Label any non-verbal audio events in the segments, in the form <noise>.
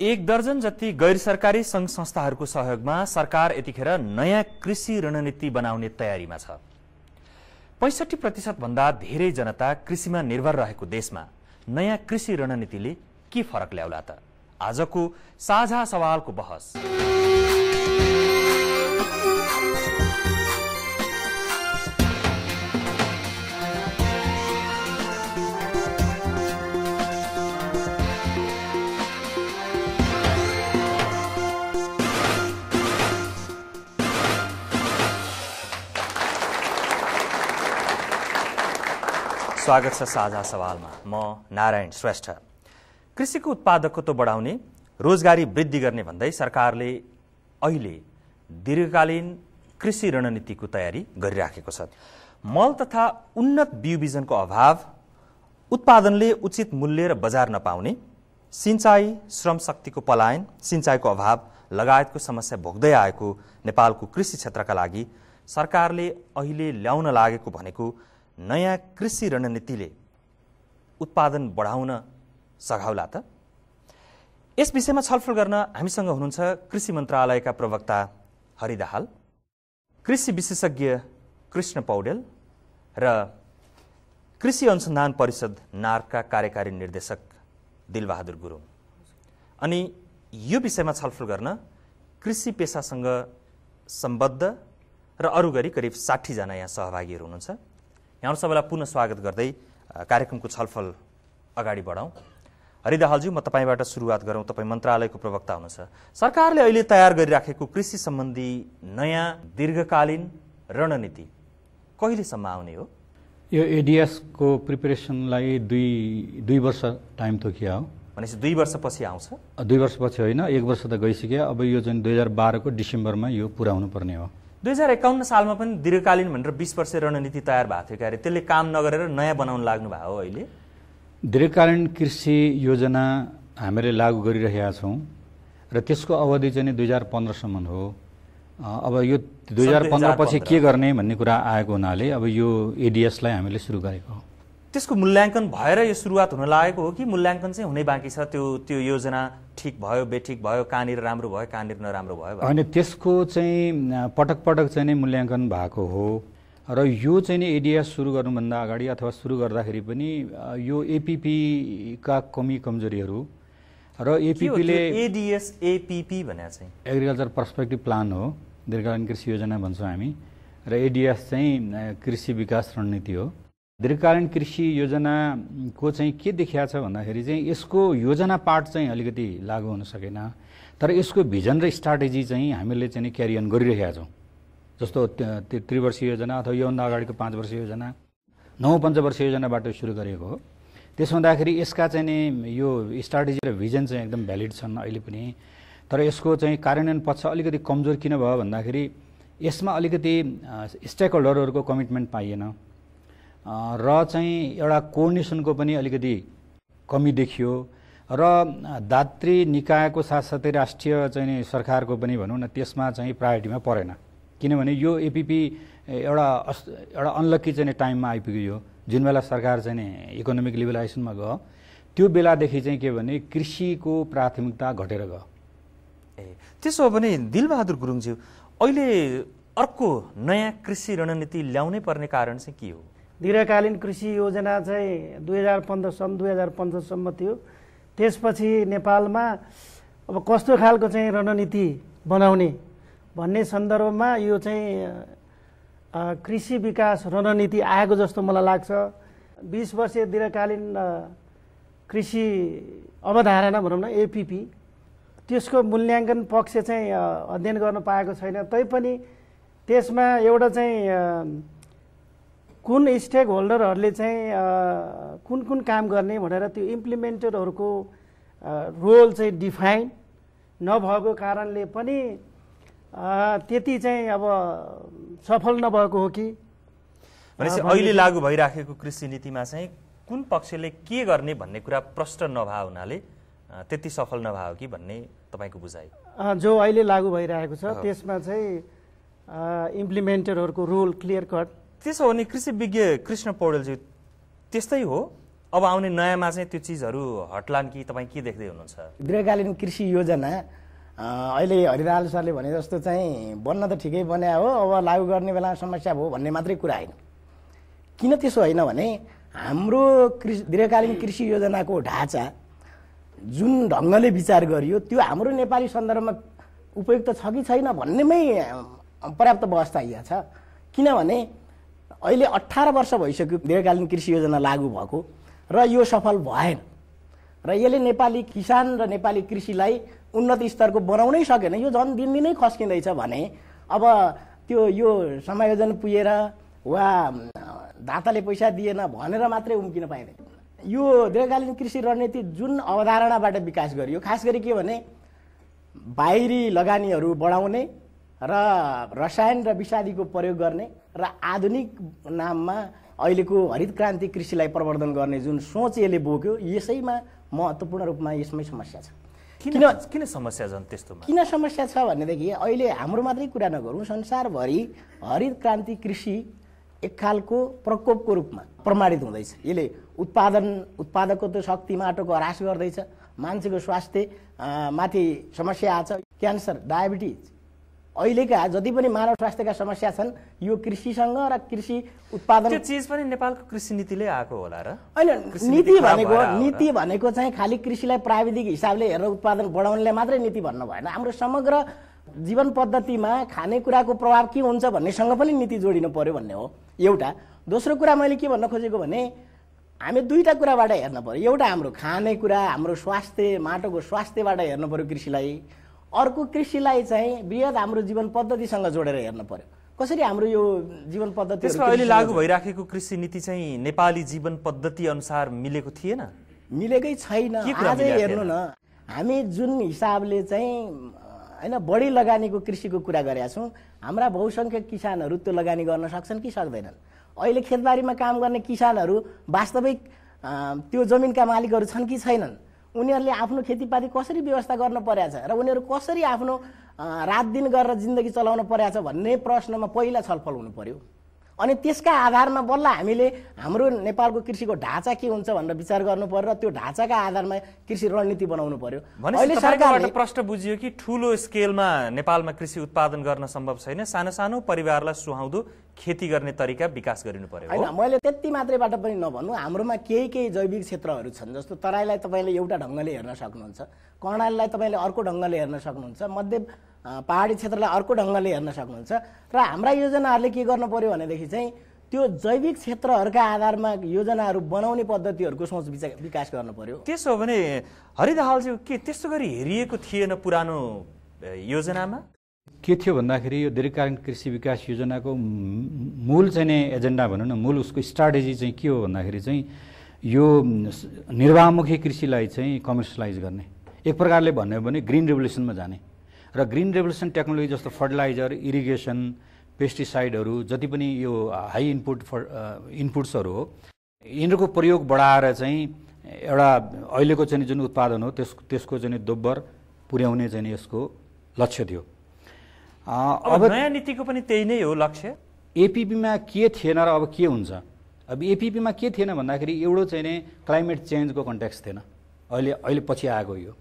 एक दर्जन जति गैर सरकारी संघ संस्थाहरूको सहयोगमा सरकार यतिखेर नयाँ कृषि रणनीति बनाउने तयारीमा छ पैसठी प्रतिशत भन्दा धेरै जनता कृषिमा निर्भर रहेको देशमा नयाँ कृषि रणनीतिले के फरक ल्याउला त आजको साझा सवालको बहस स्वागत छ साझा सवालमा म नारायण श्रेष्ठ कृषिको उत्पादकत्व बढाउने रोजगारी वृद्धि गर्ने भन्दै सरकारले अहिले दीर्घकालीन कृषि रणनीतिको तयारी गरिराखेको छ मल तथा उन्नत बिउ बिजनको अभाव उत्पादनले उचित मूल्य र बजार नपाउने सिँचाइ श्रम शक्तिको पलायन सिँचाइको अभाव लगायतको समस्या भोग्दै आएको नेपालको कृषि क्षेत्रका लागि सरकारले अहिले ल्याउन लागेको भनेको नयाँ कृषि रणनीतिले उत्पादन बढाउन सघाउला त यस विषयमा छलफल गर्न हामीसँग हुनुहुन्छ कृषि मन्त्रालयका प्रवक्ता हरिदाहाल कृषि विशेषज्ञ कृष्ण पौडेल र कृषि अनुसन्धान परिषद नारका कार्यकारी निर्देशक दिलबहादुर गुरुङ अनि यो विषयमा छलफल गर्न कृषि पेसासँग सम्बद्ध र अरू गरी करिब साठीजना यहाँ सहभागीहरू हुनुहुन्छ यहाँहरू सबैलाई पुनः स्वागत गर्दै कार्यक्रमको छलफल अगाडि बढाउँ हरिदाहालज्यू म तपाईँबाट सुरुवात गरौँ तपाईँ मन्त्रालयको प्रवक्ता हुनुहुन्छ सरकारले अहिले तयार गरिराखेको कृषि सम्बन्धी नयाँ दीर्घकालीन रणनीति कहिलेसम्म आउने हो यो एडिएसको प्रिपेरेसनलाई दुई दुई वर्ष टाइम तोकिया हो भनेपछि दुई वर्षपछि आउँछ दुई वर्षपछि होइन एक वर्ष त गइसक्यो अब यो चाहिँ दुई हजार बाह्रको डिसेम्बरमा यो पुरा हुनुपर्ने हो दुई हजार एकाउन्न सालमा पनि दीर्घकालीन भनेर बिस वर्ष रणनीति तयार भएको थियो क्यारे त्यसले काम नगरेर नयाँ बनाउन लाग्नु भएको हो अहिले दीर्घकालीन कृषि योजना हामीले लागू गरिरहेका छौँ र त्यसको अवधि चाहिँ नि दुई हजार पन्ध्रसम्म हो अब यो दुई हजार पन्ध्र पछि के गर्ने भन्ने कुरा आएको हुनाले अब यो एडिएसलाई हामीले सुरु गरेको हो त्यसको मूल्याङ्कन भएर यो सुरुवात हुन लागेको हो कि मूल्याङ्कन चाहिँ हुनै बाँकी छ त्यो त्यो योजना ठिक भयो बेठिक भयो कहाँनिर राम्रो भयो कहाँनिर नराम्रो भयो होइन त्यसको चाहिँ पटक पटक चाहिँ नै मूल्याङ्कन भएको हो र यो चाहिँ नि एडिएस सुरु गर्नुभन्दा अगाडि अथवा सुरु गर्दाखेरि पनि यो एपिपीका कमी कमजोरीहरू र एपिपीले एडिएस एपिपी भने चाहिँ एग्रिकल्चर पर्सपेक्टिभ प्लान हो दीर्घकालीन कृषि योजना भन्छौँ हामी र एडिएस चाहिँ कृषि विकास रणनीति हो दीर्घकालीन कृषि योजनाको चाहिँ के देखिया छ भन्दाखेरि चाहिँ यसको योजना पार्ट चाहिँ अलिकति लागु हुन सकेन तर यसको भिजन र स्ट्राटेजी चाहिँ हामीले चाहिँ क्यारियन गरिरहेका छौँ जस्तो त्रिवर्षीय योजना अथवा योभन्दा अगाडिको पाँच वर्ष योजना नौ पञ्चवर्षीय योजनाबाट सुरु गरेको हो त्यसो हुँदाखेरि यसका चाहिँ नि यो स्ट्राटेजी र भिजन चाहिँ एकदम भ्यालिड छन् अहिले पनि तर यसको चाहिँ कार्यान्वयन पक्ष अलिकति कमजोर किन भयो भन्दाखेरि यसमा अलिकति स्टेक होल्डरहरूको कमिटमेन्ट पाइएन र चाहिँ एउटा कोर्डिनेसनको पनि अलिकति कमी देखियो र दात्री निकायको साथसाथै राष्ट्रिय चाहिँ सरकारको पनि भनौँ न त्यसमा चाहिँ प्रायोरिटीमा परेन किनभने यो एपिपी एउटा एउटा अनलक्की चाहिँ टाइममा आइपुग्यो जुन बेला सरकार चाहिँ इकोनोमिक लिबलाइजेसनमा गयो त्यो बेलादेखि चाहिँ के भने कृषिको प्राथमिकता घटेर गयो ए त्यसो भने दिलबहादुर गुरुङज्यू अहिले अर्को नयाँ कृषि रणनीति ल्याउनै पर्ने कारण चाहिँ के हो दीर्घकालीन कृषि योजना चाहिँ दुई हजार पन्ध्रसम्म दुई हजार पन्ध्रसम्म थियो त्यसपछि नेपालमा अब कस्तो खालको चाहिँ रणनीति बनाउने भन्ने सन्दर्भमा यो चाहिँ कृषि विकास रणनीति आएको जस्तो मलाई लाग्छ बिस वर्षीय दीर्घकालीन कृषि अवधारणा भनौँ न एपिपी त्यसको मूल्याङ्कन पक्ष चाहिँ अध्ययन गर्न पाएको छैन तैपनि त्यसमा एउटा चाहिँ कुन स्टेक होल्डरहरूले चाहिँ कुन कुन काम गर्ने भनेर त्यो इम्प्लिमेन्टरहरूको रोल चाहिँ डिफाइन नभएको कारणले पनि त्यति चाहिँ अब सफल नभएको हो कि भनेपछि अहिले लागू भइराखेको कृषि नीतिमा चाहिँ कुन पक्षले के गर्ने भन्ने कुरा प्रष्ट नभए हुनाले त्यति सफल नभएको कि भन्ने तपाईँको बुझाइ जो अहिले लागू भइरहेको छ त्यसमा चाहिँ इम्प्लिमेन्टरहरूको रोल क्लियर कट त्यसो भने कृषि विज्ञ कृष्ण पौडेलजी त्यस्तै हो अब आउने नयाँमा चाहिँ त्यो चिजहरू हट्लान् कि तपाईँ के देख्दै हुनुहुन्छ दीर्घकालीन कृषि योजना अहिले हरिलाल सरले भने जस्तो चाहिँ बन्न त ठिकै बन्या हो अब लागू गर्ने बेलामा समस्या भयो भन्ने मात्रै कुरा होइन किन त्यसो होइन भने हाम्रो कृषि दीर्घकालीन कृषि योजनाको ढाँचा जुन ढङ्गले विचार गरियो त्यो हाम्रो नेपाली सन्दर्भमा उपयुक्त छ कि छैन भन्नेमै पर्याप्त व्यवस्था यहाँ छ किनभने अहिले अठार वर्ष भइसक्यो दीर्घकालीन कृषि योजना लागू भएको र यो सफल भएन र यसले नेपाली किसान र नेपाली कृषिलाई उन्नत स्तरको बनाउनै सकेन यो झन् दिनदिनै खस्किँदैछ भने अब त्यो यो समायोजन पुगेर वा दाताले पैसा दिएन भनेर मात्रै उम्किन पाइँदैन यो दीर्घकालीन कृषि रणनीति जुन अवधारणाबाट विकास गरियो खास गरी के भने बाहिरी लगानीहरू बढाउने र रसायन र विषादीको प्रयोग गर्ने र आधुनिक नाममा अहिलेको हरित क्रान्ति कृषिलाई प्रवर्धन गर्ने जुन सोच यसले बोक्यो यसैमा महत्त्वपूर्ण रूपमा यसमै समस्या छ किन किन समस्या छन् त्यस्तो किन समस्या छ भनेदेखि अहिले हाम्रो मात्रै कुरा नगरौँ संसारभरि हरित क्रान्ति कृषि एक खालको प्रकोपको रूपमा प्रमाणित हुँदैछ यसले उत्पादन उत्पादकको त शक्ति माटोको ह्रास गर्दैछ मान्छेको स्वास्थ्य माथि समस्या आएको छ क्यान्सर डायबिटिज अहिलेका जति पनि मानव स्वास्थ्यका समस्या छन् यो कृषिसँग र कृषि उत्पादन चिज पनि नेपालको कृषि नीतिले आएको होला र होइन नीति भनेको नीति भनेको चाहिँ खालि कृषिलाई प्राविधिक हिसाबले हेरेर उत्पादन बढाउनेलाई मात्रै नीति भन्नु भएन हाम्रो समग्र जीवन पद्धतिमा खानेकुराको प्रभाव के हुन्छ भन्नेसँग पनि नीति जोडिनु पर्यो भन्ने हो एउटा दोस्रो कुरा मैले के भन्न खोजेको भने हामी दुईवटा कुराबाट हेर्नु पऱ्यो एउटा हाम्रो खानेकुरा हाम्रो स्वास्थ्य माटोको स्वास्थ्यबाट हेर्नु पऱ्यो कृषिलाई अर्को कृषिलाई चाहिँ वृहत हाम्रो जीवन पद्धतिसँग जोडेर हेर्न पर्यो कसरी हाम्रो यो जीवन पद्धति अहिले लागू भइराखेको कृषि नीति चाहिँ नेपाली जीवन पद्धति अनुसार मिलेको थिएन मिलेकै छैन आजै हेर्नु न हामी जुन हिसाबले चाहिँ होइन बढी लगानीको कृषिको कुरा गरेका छौँ हाम्रा बहुसङ्ख्यक किसानहरू त्यो लगानी गर्न सक्छन् कि सक्दैनन् अहिले खेतबारीमा काम गर्ने किसानहरू वास्तविक त्यो जमिनका मालिकहरू छन् कि छैनन् उनीहरूले आफ्नो खेतीपाती कसरी व्यवस्था गर्न छ र उनीहरू कसरी आफ्नो रात दिन गरेर जिन्दगी चलाउन छ भन्ने प्रश्नमा पहिला छलफल हुनु पर्यो अनि त्यसका आधारमा बल्ल हामीले हाम्रो नेपालको कृषिको ढाँचा के हुन्छ भनेर विचार गर्नु पर्यो र त्यो ढाँचाका आधारमा कृषि रणनीति बनाउनु पर्यो अहिले सरकारबाट प्रश्न बुझियो कि ठुलो स्केलमा नेपालमा कृषि उत्पादन गर्न सम्भव छैन सानो सानो परिवारलाई सुहाउँदो खेती गर्ने तरिका विकास गरिनु पर्यो होइन मैले त्यति मात्रैबाट पनि नभन्नु हाम्रोमा केही केही जैविक क्षेत्रहरू छन् जस्तो तराईलाई तपाईँले एउटा ढङ्गले हेर्न सक्नुहुन्छ कर्णालीलाई तपाईँले अर्को ढङ्गले हेर्न सक्नुहुन्छ मध्य पहाडी क्षेत्रलाई अर्को ढङ्गले हेर्न सक्नुहुन्छ र हाम्रा योजनाहरूले के गर्नु पर्यो भनेदेखि चाहिँ त्यो जैविक क्षेत्रहरूका आधारमा योजनाहरू बनाउने पद्धतिहरूको सोच विकास गर्नु पर्यो त्यसो हो भने हरिदाहालज्यू के त्यस्तो गरी हेरिएको थिएन पुरानो योजनामा के थियो भन्दाखेरि यो दीर्घकालीन कृषि विकास योजनाको मूल चाहिँ नै एजेन्डा भनौँ न मूल उसको स्ट्राटेजी चाहिँ के हो भन्दाखेरि चाहिँ यो निर्वाहमुखी कृषिलाई चाहिँ कमर्सियलाइज गर्ने एक प्रकारले भन्यो भने ग्रिन रेभोल्युसनमा जाने र ग्रिन रेभोल्युसन टेक्नोलोजी जस्तो फर्टिलाइजर इरिगेसन पेस्टिसाइडहरू जति पनि यो हाई इनपुट फर् इनपुट्सहरू हो यिनीहरूको प्रयोग बढाएर चाहिँ एउटा अहिलेको चाहिँ जुन उत्पादन हो त्यस त्यसको चाहिँ दोब्बर पुर्याउने चाहिँ यसको लक्ष्य थियो अब नयाँ नीतिको पनि त्यही नै हो लक्ष्य एपिपीमा के थिएन र अब के हुन्छ अब एपिपीमा के थिएन भन्दाखेरि एउटो चाहिँ नै क्लाइमेट चेन्जको कन्ट्याक्स थिएन अहिले अहिले पछि आएको यो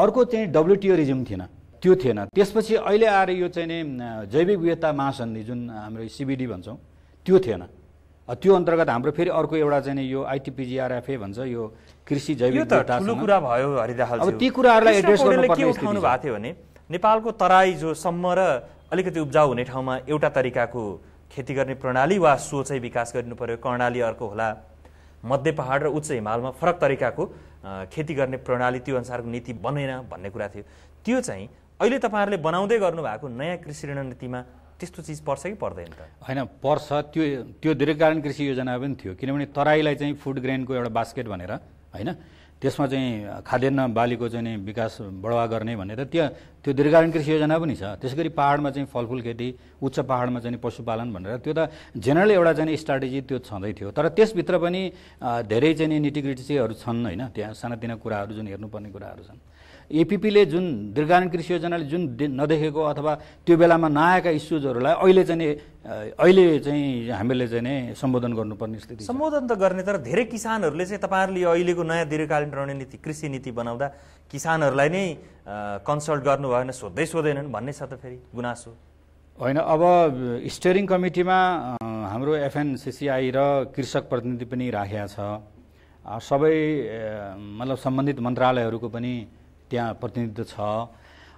अर्को चाहिँ डब्लुटिओ रिजिम थिएन त्यो थिएन त्यसपछि अहिले आएर यो चाहिँ नै जैविक विविधता महासन्धि जुन हाम्रो सिबिडी भन्छौँ त्यो थिएन त्यो अन्तर्गत हाम्रो फेरि अर्को एउटा चाहिँ यो आइटिपिजिआरएफए भन्छ यो कृषि जैविक कुरा भयो हरिदा अब ती कुराहरूलाई एड्रेस गर्नुपर्ने भएको थियो भने नेपालको तराई जोसम्म र अलिकति उब्जाउ हुने ठाउँमा एउटा तरिकाको खेती गर्ने प्रणाली वा सोचै विकास गर्नु पर्यो कर्णाली अर्को होला मध्य पहाड र उच्च हिमालमा फरक तरिकाको खेती गर्ने प्रणाली त्यो अनुसारको नीति बनेन भन्ने कुरा थियो त्यो चाहिँ अहिले तपाईँहरूले बनाउँदै गर्नुभएको नयाँ कृषि नीतिमा त्यस्तो चिज पर्छ कि पर्दैन त होइन पर्छ त्यो त्यो दीर्घकालीन कृषि योजना पनि थियो किनभने तराईलाई चाहिँ फुड ग्रेनको एउटा बास्केट भनेर होइन त्यसमा चाहिँ खाद्यान्न बालीको चाहिँ विकास बढावा गर्ने भनेर त्यहाँ त्यो दीर्घकालीन कृषि योजना पनि छ त्यसै गरी पाहाडमा चाहिँ फलफुल खेती उच्च पाहाडमा चाहिँ पशुपालन भनेर त्यो त जेनरल एउटा चाहिँ स्ट्राटेजी त्यो छँदै थियो तर त्यसभित्र पनि धेरै चाहिँ निटिग्रिटीहरू छन् होइन त्यहाँ सानातिना कुराहरू जुन हेर्नुपर्ने कुराहरू छन् एपिपीले जुन दीर्घकालीन कृषि योजनाले जुन नदेखेको अथवा त्यो बेलामा नआएका इस्युजहरूलाई अहिले चाहिँ अहिले चाहिँ हामीले चाहिँ नै सम्बोधन गर्नुपर्ने स्थिति सम्बोधन त गर्ने तर धेरै किसानहरूले चाहिँ तपाईँहरूले अहिलेको नयाँ दीर्घकालीन रणनीति कृषि नीति बनाउँदा किसानहरूलाई नै कन्सल्ट गर्नुभएन भएन सोध्दै सोध्दैनन् भन्ने छ त फेरि गुनासो होइन अब स्टेरिङ कमिटीमा हाम्रो एफएनसिसिआई र कृषक प्रतिनिधि पनि राखेका छ सबै मतलब सम्बन्धित मन्त्रालयहरूको पनि त्यहाँ प्रतिनिधित्व छ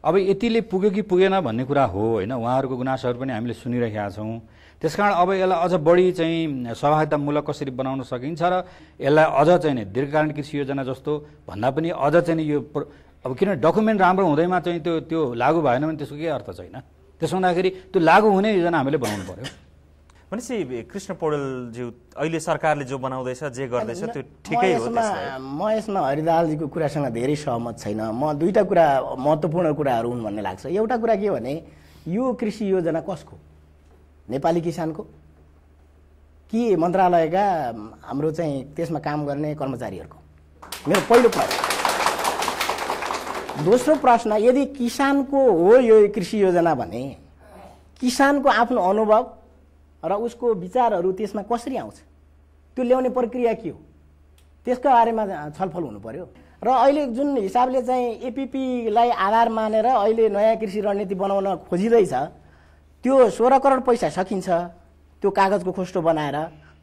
अब यतिले पुग्यो कि पुगेन भन्ने कुरा हो होइन उहाँहरूको गुनासोहरू पनि हामीले सुनिरहेका छौँ त्यसकारण अब यसलाई अझ बढी चाहिँ सहभागितामूलक कसरी बनाउन सकिन्छ र यसलाई अझ चाहिँ दीर्घकालीन कृषि योजना जस्तो भन्दा पनि अझ चाहिँ नि यो अब किनभने डकुमेन्ट राम्रो हुँदैमा चाहिँ त्यो त्यो लागू भएन भने त्यसको केही अर्थ छैन त्यसो हुँदाखेरि त्यो लागू हुने योजना हामीले बनाउनु पऱ्यो भनेपछि कृष्ण पौडेलज्यू अहिले सरकारले जो बनाउँदैछ जे गर्दैछ त्यो ठिकै हो म यसमा हरिदालजीको कुरासँग धेरै सहमत छैन म दुईवटा कुरा महत्त्वपूर्ण कुराहरू हुन् भन्ने लाग्छ एउटा कुरा के भने यो कृषि योजना कसको नेपाली किसानको कि मन्त्रालयका हाम्रो चाहिँ त्यसमा काम गर्ने कर्मचारीहरूको मेरो पहिलो प्रश्न दोस्रो प्रश्न यदि किसानको हो यो कृषि योजना भने किसानको आफ्नो अनुभव र उसको विचारहरू त्यसमा कसरी आउँछ त्यो ल्याउने प्रक्रिया के हो त्यसको बारेमा छलफल हुनु पर्यो र अहिले जुन हिसाबले चाहिँ एपिपीलाई आधार मानेर अहिले नयाँ कृषि रणनीति बनाउन खोजिँदैछ त्यो सोह्र करोड पैसा सकिन्छ त्यो कागजको खोस्टो बनाएर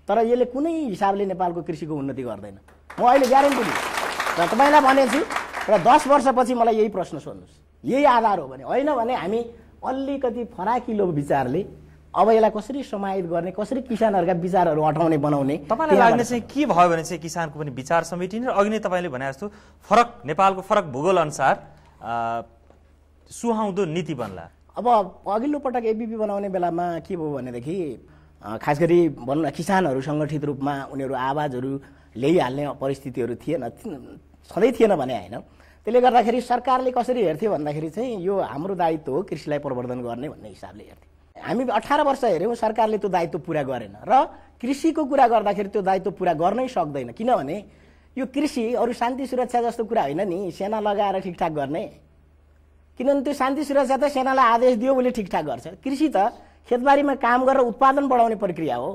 तर यसले कुनै हिसाबले नेपालको कृषिको उन्नति गर्दैन म अहिले ग्यारेन्टी दिन्छु र तपाईँलाई भनेछु र दस वर्षपछि मलाई यही प्रश्न सोध्नुहोस् यही आधार हो भने होइन भने हामी अलिकति फराकिलो विचारले अब यसलाई कसरी समाहित गर्ने कसरी किसानहरूका विचारहरू हटाउने बनाउने तपाईँलाई लाग्ने चाहिँ के भयो भने चाहिँ किसानको पनि विचार समेटिने र अघि नै तपाईँले भने जस्तो फरक नेपालको फरक भूगोल अनुसार सुहाउँदो नीति बन्ला अब अघिल्लो पटक एबिपी बनाउने बेलामा के भयो भनेदेखि खास गरी भनौँ न किसानहरू सङ्गठित रूपमा उनीहरू आवाजहरू ल्याइहाल्ने परिस्थितिहरू थिएन सधैँ थिएन भने होइन त्यसले गर्दाखेरि सरकारले कसरी हेर्थ्यो भन्दाखेरि चाहिँ यो हाम्रो दायित्व हो कृषिलाई प्रवर्धन गर्ने भन्ने हिसाबले हेर्थ्यो हामी अठार वर्ष हेऱ्यौँ सरकारले त्यो दायित्व पुरा गरेन र कृषिको कुरा गर्दाखेरि त्यो दायित्व पुरा गर्नै सक्दैन किनभने यो कृषि अरू शान्ति सुरक्षा जस्तो कुरा होइन नि सेना लगाएर ठिकठाक गर्ने किनभने त्यो शान्ति सुरक्षा त सेनालाई आदेश दियो उसले ठिकठाक गर्छ कृषि त खेतबारीमा काम गरेर उत्पादन बढाउने प्रक्रिया हो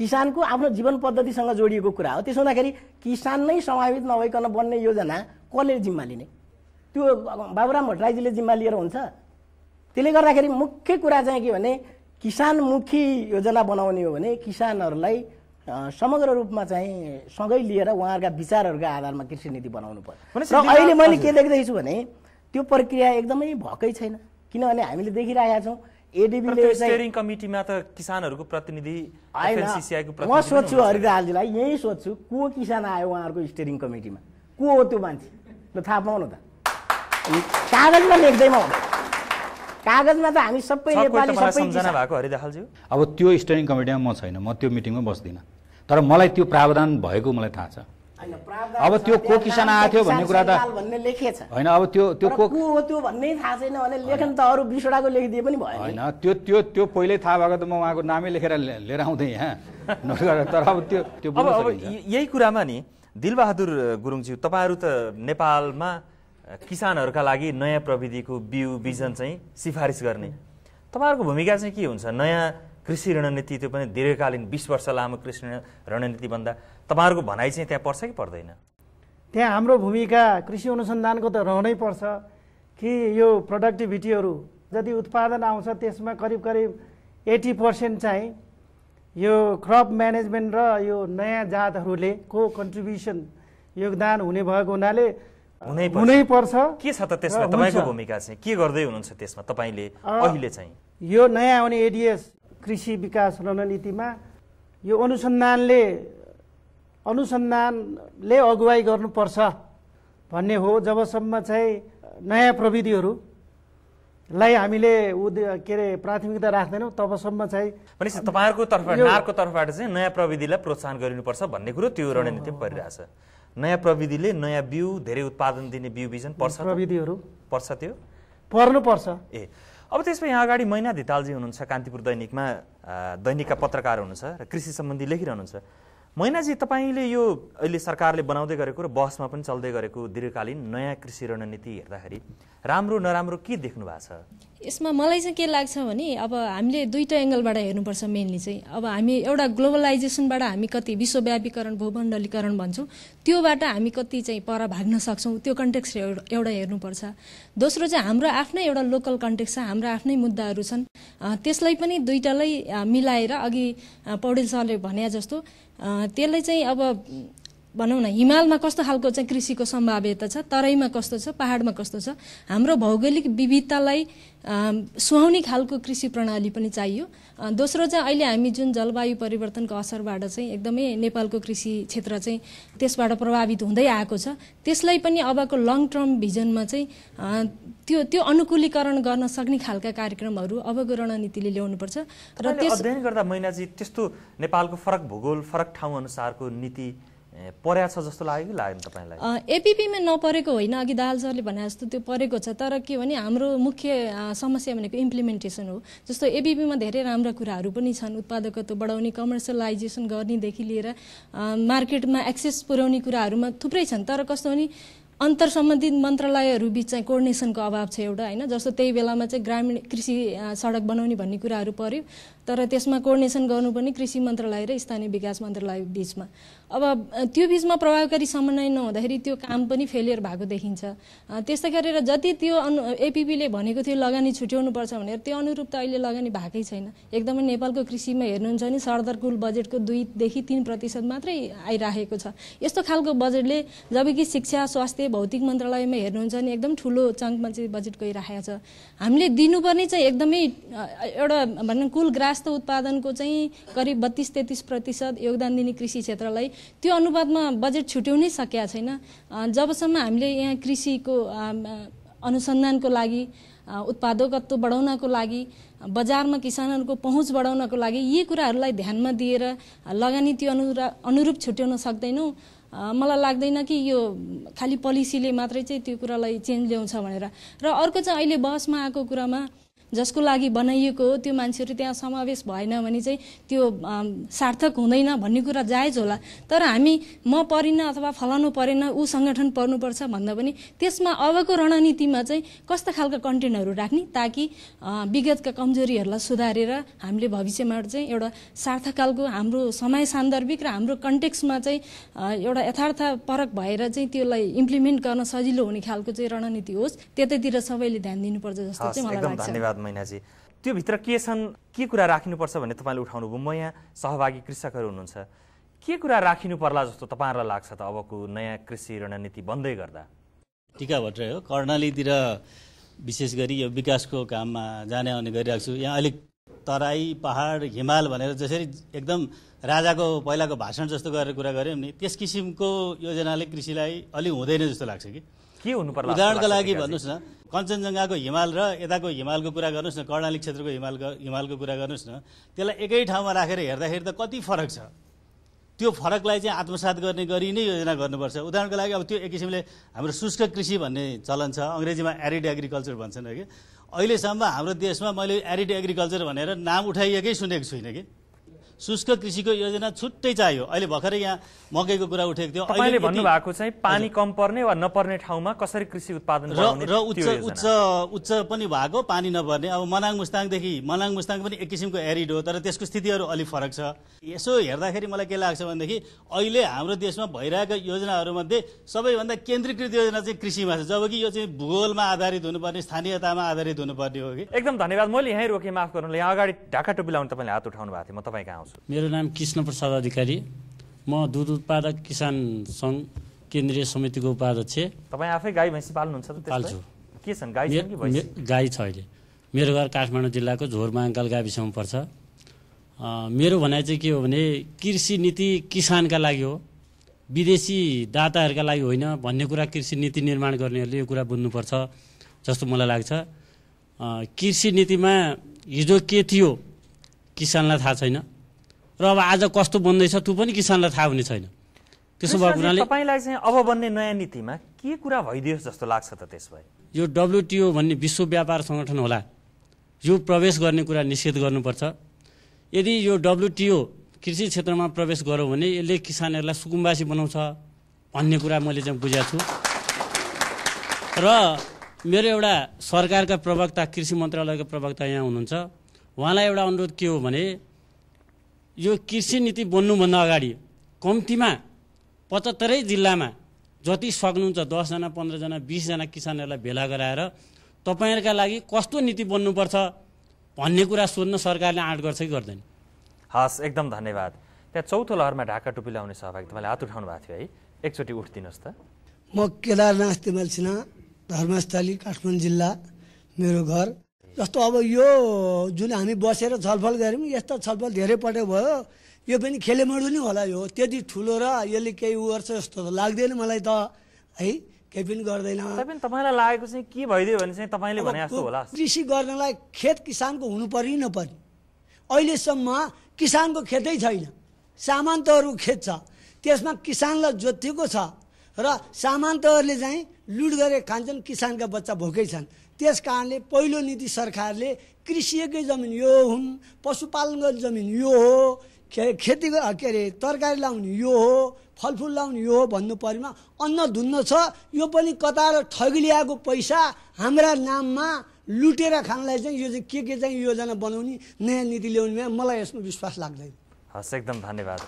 किसानको आफ्नो जीवन पद्धतिसँग जोडिएको कुरा हो त्यसो हुँदाखेरि किसान नै समावित नभइकन बन्ने योजना कसले जिम्मा लिने त्यो बाबुराम भट्टराईजीले जिम्मा लिएर हुन्छ त्यसले गर्दाखेरि मुख्य कुरा चाहिँ के भने किसानमुखी योजना बनाउने हो भने किसानहरूलाई समग्र रूपमा चाहिँ सँगै लिएर उहाँहरूका विचारहरूका आधारमा कृषि नीति बनाउनु पर्यो र अहिले मैले के देख्दैछु भने त्यो प्रक्रिया एकदमै भएकै छैन किनभने हामीले देखिरहेका छौँ एडिबीले कमिटीमा त किसानहरूको प्रतिनिधि म सोध्छु हरिदालजीलाई यहीँ सोध्छु को किसान आयो उहाँहरूको स्टेरिङ कमिटीमा को हो त्यो मान्छे ल थाहा पाउनु त कागजमा लेख्दैमा कागजमा त हामी सबै नेपाली सबै भएको हरिदाखालज्यू अब त्यो स्टेरिङ कमिटीमा म छैन म त्यो मिटिङमा बस्दिनँ तर मलाई त्यो प्रावधान भएको मलाई थाहा छ अब त्यो को किसान आएको थियो भन्ने कुरा त भन्ने लेखेछ होइन अब त्यो त्यो को हो त्यो भन्ने थाहा छैन भने लेखन त अरू बिसवटाको लेखिदिए पनि भयो होइन त्यो त्यो त्यो पहिल्यै थाहा भएको त म उहाँको नामै लेखेर लिएर आउँदै यहाँ तर अब त्यो त्यो अब यही कुरामा नि दिलबहादुर गुरुङज्यू तपाईँहरू त नेपालमा किसानहरूका लागि नयाँ प्रविधिको बिउ बिजन चाहिँ सिफारिस गर्ने तपाईँहरूको भूमिका चाहिँ के हुन्छ नयाँ कृषि रणनीति त्यो पनि दीर्घकालीन बिस वर्ष लामो कृषि रणनीति भन्दा तपाईँहरूको भनाइ चाहिँ त्यहाँ पर्छ कि पर्दैन त्यहाँ हाम्रो भूमिका कृषि अनुसन्धानको त रहनै पर्छ कि यो प्रडक्टिभिटीहरू जति उत्पादन आउँछ त्यसमा करिब करिब एट्टी पर्सेन्ट चाहिँ यो क्रप म्यानेजमेन्ट र यो नयाँ जातहरूले को कन्ट्रिब्युसन योगदान हुने भएको हुनाले पर्छ के छ त त्यसमा तपाईँको भूमिका चाहिँ के गर्दै हुनुहुन्छ त्यसमा तपाईँले अहिले चाहिँ यो नयाँ आउने एडिएस कृषि विकास रणनीतिमा यो अनुसन्धानले अनुसन्धानले अगुवाई गर्नुपर्छ भन्ने हो जबसम्म चाहिँ नयाँ लाई हामीले उद् के अरे प्राथमिकता राख्दैनौँ तबसम्म चाहिँ भनेपछि तपाईँहरूको तर्फबाट नारको तर्फबाट चाहिँ नयाँ प्रविधिलाई प्रोत्साहन गरिनुपर्छ भन्ने कुरो त्यो रणनीति परिरहेछ नयाँ प्रविधिले नयाँ बिउ धेरै उत्पादन दिने बिउ बिजन पर्छ प्रविधिहरू पर्छ त्यो पर्नुपर्छ ए अब त्यसमा यहाँ अगाडि मैना धितालजी हुनुहुन्छ कान्तिपुर दैनिकमा दैनिकका पत्रकार हुनुहुन्छ र कृषि सम्बन्धी लेखिरहनुहुन्छ महिनाजी तपाईँले यो अहिले सरकारले बनाउँदै गरेको र बहसमा पनि चल्दै गरेको दीर्घकालीन नयाँ कृषि रणनीति हेर्दाखेरि राम्रो नराम्रो के देख्नु भएको छ यसमा मलाई चाहिँ के लाग्छ भने अब हामीले दुईवटा एङ्गलबाट हेर्नुपर्छ मेनली चाहिँ अब हामी एउटा ग्लोबलाइजेसनबाट हामी कति विश्वव्यापीकरण भूमण्डलीकरण भन्छौँ त्योबाट हामी कति चाहिँ पर भाग्न सक्छौँ त्यो कन्टेक्स्ट एउटा हेर्नुपर्छ दोस्रो चाहिँ हाम्रो आफ्नै एउटा लोकल कन्टेक्स छ हाम्रो आफ्नै मुद्दाहरू छन् त्यसलाई पनि दुईवटालाई मिलाएर अघि पौडेल सरले भने जस्तो त्यसलाई चाहिँ अब भनौँ न हिमालमा कस्तो खालको चाहिँ कृषिको सम्भाव्यता छ तराईमा कस्तो छ पाहाडमा कस्तो छ हाम्रो भौगोलिक विविधतालाई सुहाउने खालको कृषि प्रणाली पनि चाहियो दोस्रो चाहिँ अहिले हामी जुन जलवायु परिवर्तनको असरबाट चाहिँ एकदमै नेपालको कृषि क्षेत्र चाहिँ त्यसबाट प्रभावित हुँदै आएको छ त्यसलाई पनि अबको लङ टर्म भिजनमा चाहिँ त्यो त्यो अनुकूलीकरण गर्न सक्ने खालका कार्यक्रमहरू अबको रणनीतिले ल्याउनुपर्छ र त्यस अध्ययन गर्दा महिनाजी त्यस्तो नेपालको फरक भूगोल फरक ठाउँ अनुसारको नीति परेको छ जस्तो लाग्यो कि लागेन तपाईँलाई एपिपीमा नपरेको होइन अघि दाल सरले भने जस्तो त्यो परेको छ तर के भने हाम्रो मुख्य समस्या भनेको इम्प्लिमेन्टेसन हो जस्तो एपिपीमा धेरै राम्रा कुराहरू पनि छन् उत्पादकत्व बढाउने कमर्सियलाइजेसन गर्नेदेखि लिएर मार्केटमा एक्सेस पुर्याउने कुराहरूमा थुप्रै छन् तर कस्तो भने अन्तर सम्बन्धित मन्त्रालयहरू बिच चाहिँ कोर्डिनेसनको अभाव छ एउटा होइन जस्तो त्यही बेलामा चाहिँ ग्रामीण कृषि सडक बनाउने भन्ने कुराहरू पर्यो तर त्यसमा कोर्डिनेसन गर्नु पनि कृषि मन्त्रालय र स्थानीय विकास मन्त्रालय बिचमा अब त्यो बिचमा प्रभावकारी समन्वय नहुँदाखेरि त्यो काम पनि फेलियर भएको देखिन्छ त्यस्तै गरेर जति त्यो अनु एपिपीले भनेको थियो लगानी छुट्याउनुपर्छ भनेर त्यो अनुरूप त अहिले लगानी भएकै छैन एकदमै नेपालको कृषिमा हेर्नुहुन्छ भने सरदर कुल बजेटको दुईदेखि तिन प्रतिशत मात्रै आइराखेको छ यस्तो खालको बजेटले जबकि शिक्षा स्वास्थ्य भौतिक मन्त्रालयमा हेर्नुहुन्छ भने एकदम ठुलो चङ्कमा चाहिँ बजेट गइराखेको छ हामीले दिनुपर्ने चाहिँ एकदमै एउटा भनौँ कुल ग्रास स्वास्थ्य उत्पादनको चाहिँ करिब बत्तिस तेत्तिस प्रतिशत योगदान दिने कृषि क्षेत्रलाई त्यो अनुपातमा बजेट छुट्याउनै सकेका छैन जबसम्म हामीले यहाँ कृषिको अनुसन्धानको लागि उत्पादकत्व बढाउनको लागि बजारमा किसानहरूको पहुँच बढाउनको लागि यी कुराहरूलाई ध्यानमा दिएर लगानी त्यो अनुरा अनुरूप छुट्याउन सक्दैनौँ मलाई लाग्दैन कि यो खालि पोलिसीले मात्रै चाहिँ त्यो कुरालाई चेन्ज ल्याउँछ भनेर र अर्को चाहिँ अहिले बहसमा आएको कुरामा जसको लागि बनाइएको हो त्यो मान्छेहरू त्यहाँ समावेश भएन भने चाहिँ त्यो सार्थक हुँदैन भन्ने कुरा जायज होला तर हामी म परिन अथवा फलानु परेन ऊ सङ्गठन पर्नुपर्छ भन्दा पनि त्यसमा अबको रणनीतिमा चाहिँ कस्ता खालका कन्टेन्टहरू राख्ने ताकि विगतका कमजोरीहरूलाई सुधारेर हामीले भविष्यमा चाहिँ एउटा सार्थकालको हाम्रो समय सान्दर्भिक र हाम्रो कन्टेक्समा चाहिँ एउटा यथार्थ परक भएर चाहिँ त्यसलाई इम्प्लिमेन्ट गर्न सजिलो हुने खालको चाहिँ रणनीति होस् त्यतैतिर सबैले ध्यान दिनुपर्छ जस्तो चाहिँ मलाई लाग्छ धन्यवाद मैनाजी त्योभित्र के छन् के कुरा राखिनुपर्छ भन्ने तपाईँले भयो म यहाँ सहभागी कृषकहरू हुनुहुन्छ के कुरा राखिनु पर्ला जस्तो तपाईँहरूलाई लाग्छ त अबको नयाँ कृषि रणनीति बन्दै गर्दा टिका भट्टराई हो कर्णालीतिर विशेष गरी यो विकासको काममा जाने आउने गरिरहेको छु यहाँ अलिक तराई पहाड हिमाल भनेर जसरी एकदम राजाको पहिलाको भाषण जस्तो गरेर कुरा गऱ्यौँ नि त्यस किसिमको योजनाले कृषिलाई अलिक हुँदैन जस्तो लाग्छ कि के हुनु पर्ला उदाहरणका लागि भन्नुहोस् न कञ्चनजङ्घाको हिमाल र यताको हिमालको कुरा गर्नुहोस् न कर्णाली क्षेत्रको हिमालको हिमालको कुरा गर्नुहोस् न त्यसलाई एकै ठाउँमा राखेर हेर्दाखेरि त कति फरक छ त्यो फरकलाई चाहिँ आत्मसात गर्ने गरी नै योजना गर्नुपर्छ उदाहरणको लागि अब त्यो एक किसिमले हाम्रो शुष्क कृषि भन्ने चलन छ अङ्ग्रेजीमा एरिड एग्रिकल्चर भन्छन् कि अहिलेसम्म हाम्रो देशमा मैले एरिड एग्रिकल्चर भनेर नाम उठाइएकै सुनेको छुइनँ कि शुष्क कृषिको योजना छुट्टै चाहियो अहिले भर्खरै यहाँ मकैको कुरा उठेको थियो अहिले भन्नुभएको चाहिँ पानी कम पर्ने वा नपर्ने ठाउँमा कसरी कृषि उत्पादन र उच्च उच्च उच्च पनि भएको पानी नपर्ने अब मनाङ मुस्ताङदेखि मनाङ मुस्ताङ पनि एक किसिमको एरिड हो तर त्यसको स्थितिहरू अलिक फरक छ यसो हेर्दाखेरि मलाई के लाग्छ भनेदेखि अहिले हाम्रो देशमा भइरहेका योजनाहरूमध्ये सबैभन्दा केन्द्रीकृत योजना चाहिँ कृषिमा छ जबकि यो चाहिँ भूगोलमा आधारित हुनुपर्ने स्थानीयतामा आधारित हुनुपर्ने हो कि एकदम धन्यवाद मैले यहीँ रोकेँ माफ गर्नु यहाँ अगाडि ढाका टोपी लाउनु तपाईँले हात उठाउनु भएको थियो म तपाईँ कहाँ मेरो नाम कृष्ण प्रसाद अधिकारी म दुध उत्पादक किसान सङ्घ केन्द्रीय समितिको उपाध्यक्ष तपाईँ आफै गाई भैँसी पाल्नुहुन्छ पाल्छु के छन् गाई गाई छ अहिले मेरो घर काठमाडौँ जिल्लाको झोरमाङ्कल गाविसमा पर्छ मेरो भनाइ चाहिँ के हो भने कृषि नीति किसानका लागि हो विदेशी दाताहरूका लागि होइन भन्ने कुरा कृषि नीति निर्माण गर्नेहरूले यो कुरा बुझ्नुपर्छ जस्तो मलाई लाग्छ कृषि नीतिमा हिजो के थियो किसानलाई थाहा छैन र अब आज कस्तो बन्दैछ त्यो पनि किसानलाई थाहा हुने छैन त्यसो भएको हुनाले तपाईँलाई चाहिँ अब बन्ने नयाँ नीतिमा के कुरा भइदियोस् जस्तो लाग्छ त त्यस भए यो डब्लुटिओ भन्ने विश्व व्यापार सङ्गठन होला यो प्रवेश गर्ने कुरा निषेध गर्नुपर्छ यदि यो डब्लुटिओ कृषि क्षेत्रमा प्रवेश गर्यो भने यसले किसानहरूलाई सुकुम्बासी बनाउँछ भन्ने कुरा मैले चाहिँ बुझेको छु र मेरो एउटा सरकारका प्रवक्ता कृषि मन्त्रालयका प्रवक्ता यहाँ हुनुहुन्छ उहाँलाई एउटा अनुरोध के हो भने यो कृषि नीति बन्नुभन्दा अगाडि कम्तीमा पचहत्तरै जिल्लामा जति सक्नुहुन्छ दसजना पन्ध्रजना बिसजना किसानहरूलाई भेला गराएर तपाईँहरूका लागि कस्तो नीति बन्नुपर्छ भन्ने कुरा सोध्न सरकारले आँट गर्छ कि गर्दैन हस् एकदम धन्यवाद त्यहाँ चौथो लहरमा ढाका टुपी लाउने सहभागी तपाईँले हात उठाउनु भएको थियो है एकचोटि उठिदिनुहोस् त म केदारनाथ तिमल सिन्हा धर्मस्थली काठमाडौँ जिल्ला मेरो घर जस्तो अब यो जुन हामी बसेर छलफल गऱ्यौँ यस्तो छलफल धेरैपटक भयो यो पनि खेलेमडु नै होला यो त्यति ठुलो र यसले केही गर्छ जस्तो त लाग्दैन मलाई त है केही पनि गर्दैन तपाईँलाई लागेको चाहिँ के भइदियो भने चाहिँ तपाईँले भने जस्तो होला कृषि गर्नलाई खेत किसानको हुनु पर्यो नपर्ने अहिलेसम्म किसानको खेतै छैन सामान्तहरू खेत छ त्यसमा किसानलाई जोतिएको छ र सामान्तहरूले चाहिँ लुट गरेर खान्छन् किसानका बच्चा भोकै छन् त्यस कारणले पहिलो नीति सरकारले कृषिकै जमिन यो हुन् पशुपालनको जमिन यो हो खे खेती के अरे तरकारी लाउने यो हो फलफुल लाउने यो हो भन्नु परेमा अन्न धुन्न छ यो पनि कतार र पैसा हाम्रा नाममा लुटेर खानलाई चाहिँ यो चाहिँ के के चाहिँ योजना बनाउने नयाँ नीति ल्याउने मलाई यसमा विश्वास लाग्दैन हस् एकदम धन्यवाद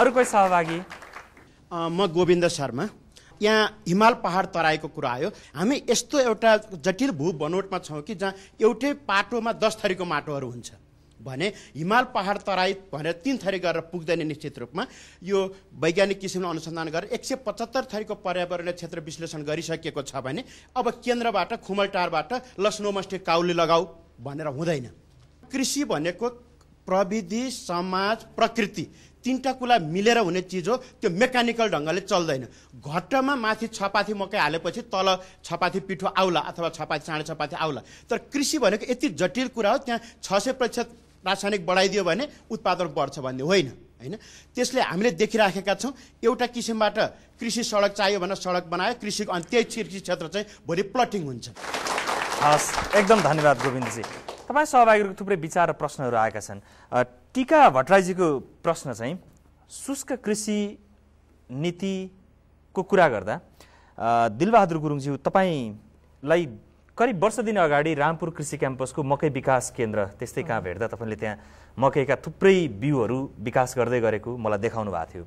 अरू कोही सहभागी म गोविन्द शर्मा यहाँ हिमाल पहाड तराईको कुरा आयो हामी यस्तो एउटा जटिल भू बनोटमा छौँ कि जहाँ एउटै पाटोमा दस थरीको माटोहरू हुन्छ भने हिमाल पहाड तराई भनेर तिन थरी गरेर पुग्दैन निश्चित रूपमा यो वैज्ञानिक किसिमले अनुसन्धान गरेर एक सय पचहत्तर थरीको पर्यावरणीय क्षेत्र विश्लेषण गरिसकेको छ भने अब केन्द्रबाट खुमलटारबाट लसनोमस्टी काउली लगाऊ भनेर हुँदैन कृषि भनेको प्रविधि समाज प्रकृति तिनवटा कुरा मिलेर हुने चिज हो त्यो मेकानिकल ढङ्गले चल्दैन घट्टमा माथि छपाथी मकै हालेपछि तल छपाथी पिठो आउला अथवा छपाथी साँढे छपाथी आउला तर कृषि भनेको यति जटिल कुरा हो त्यहाँ छ सय प्रतिशत रासायनिक बढाइदियो भने उत्पादन बढ्छ भन्ने होइन होइन त्यसले हामीले देखिराखेका छौँ एउटा किसिमबाट कृषि सडक चाहियो भने सडक बनायो कृषि अनि त्यही कृषि क्षेत्र चाहिँ भोलि प्लटिङ हुन्छ हस् एकदम धन्यवाद गोविन्दजी तपाईँ सहभागीहरूको थुप्रै विचार र प्रश्नहरू आएका छन् टिका भट्टराईजीको प्रश्न चाहिँ शुष्क कृषि नीतिको कुरा गर्दा दिलबहादुर गुरुङज्यू तपाईँलाई करिब वर्ष दिन अगाडि रामपुर कृषि क्याम्पसको मकै विकास केन्द्र त्यस्तै कहाँ भेट्दा तपाईँले त्यहाँ मकैका थुप्रै बिउहरू विकास गर्दै गरेको मलाई देखाउनु भएको थियो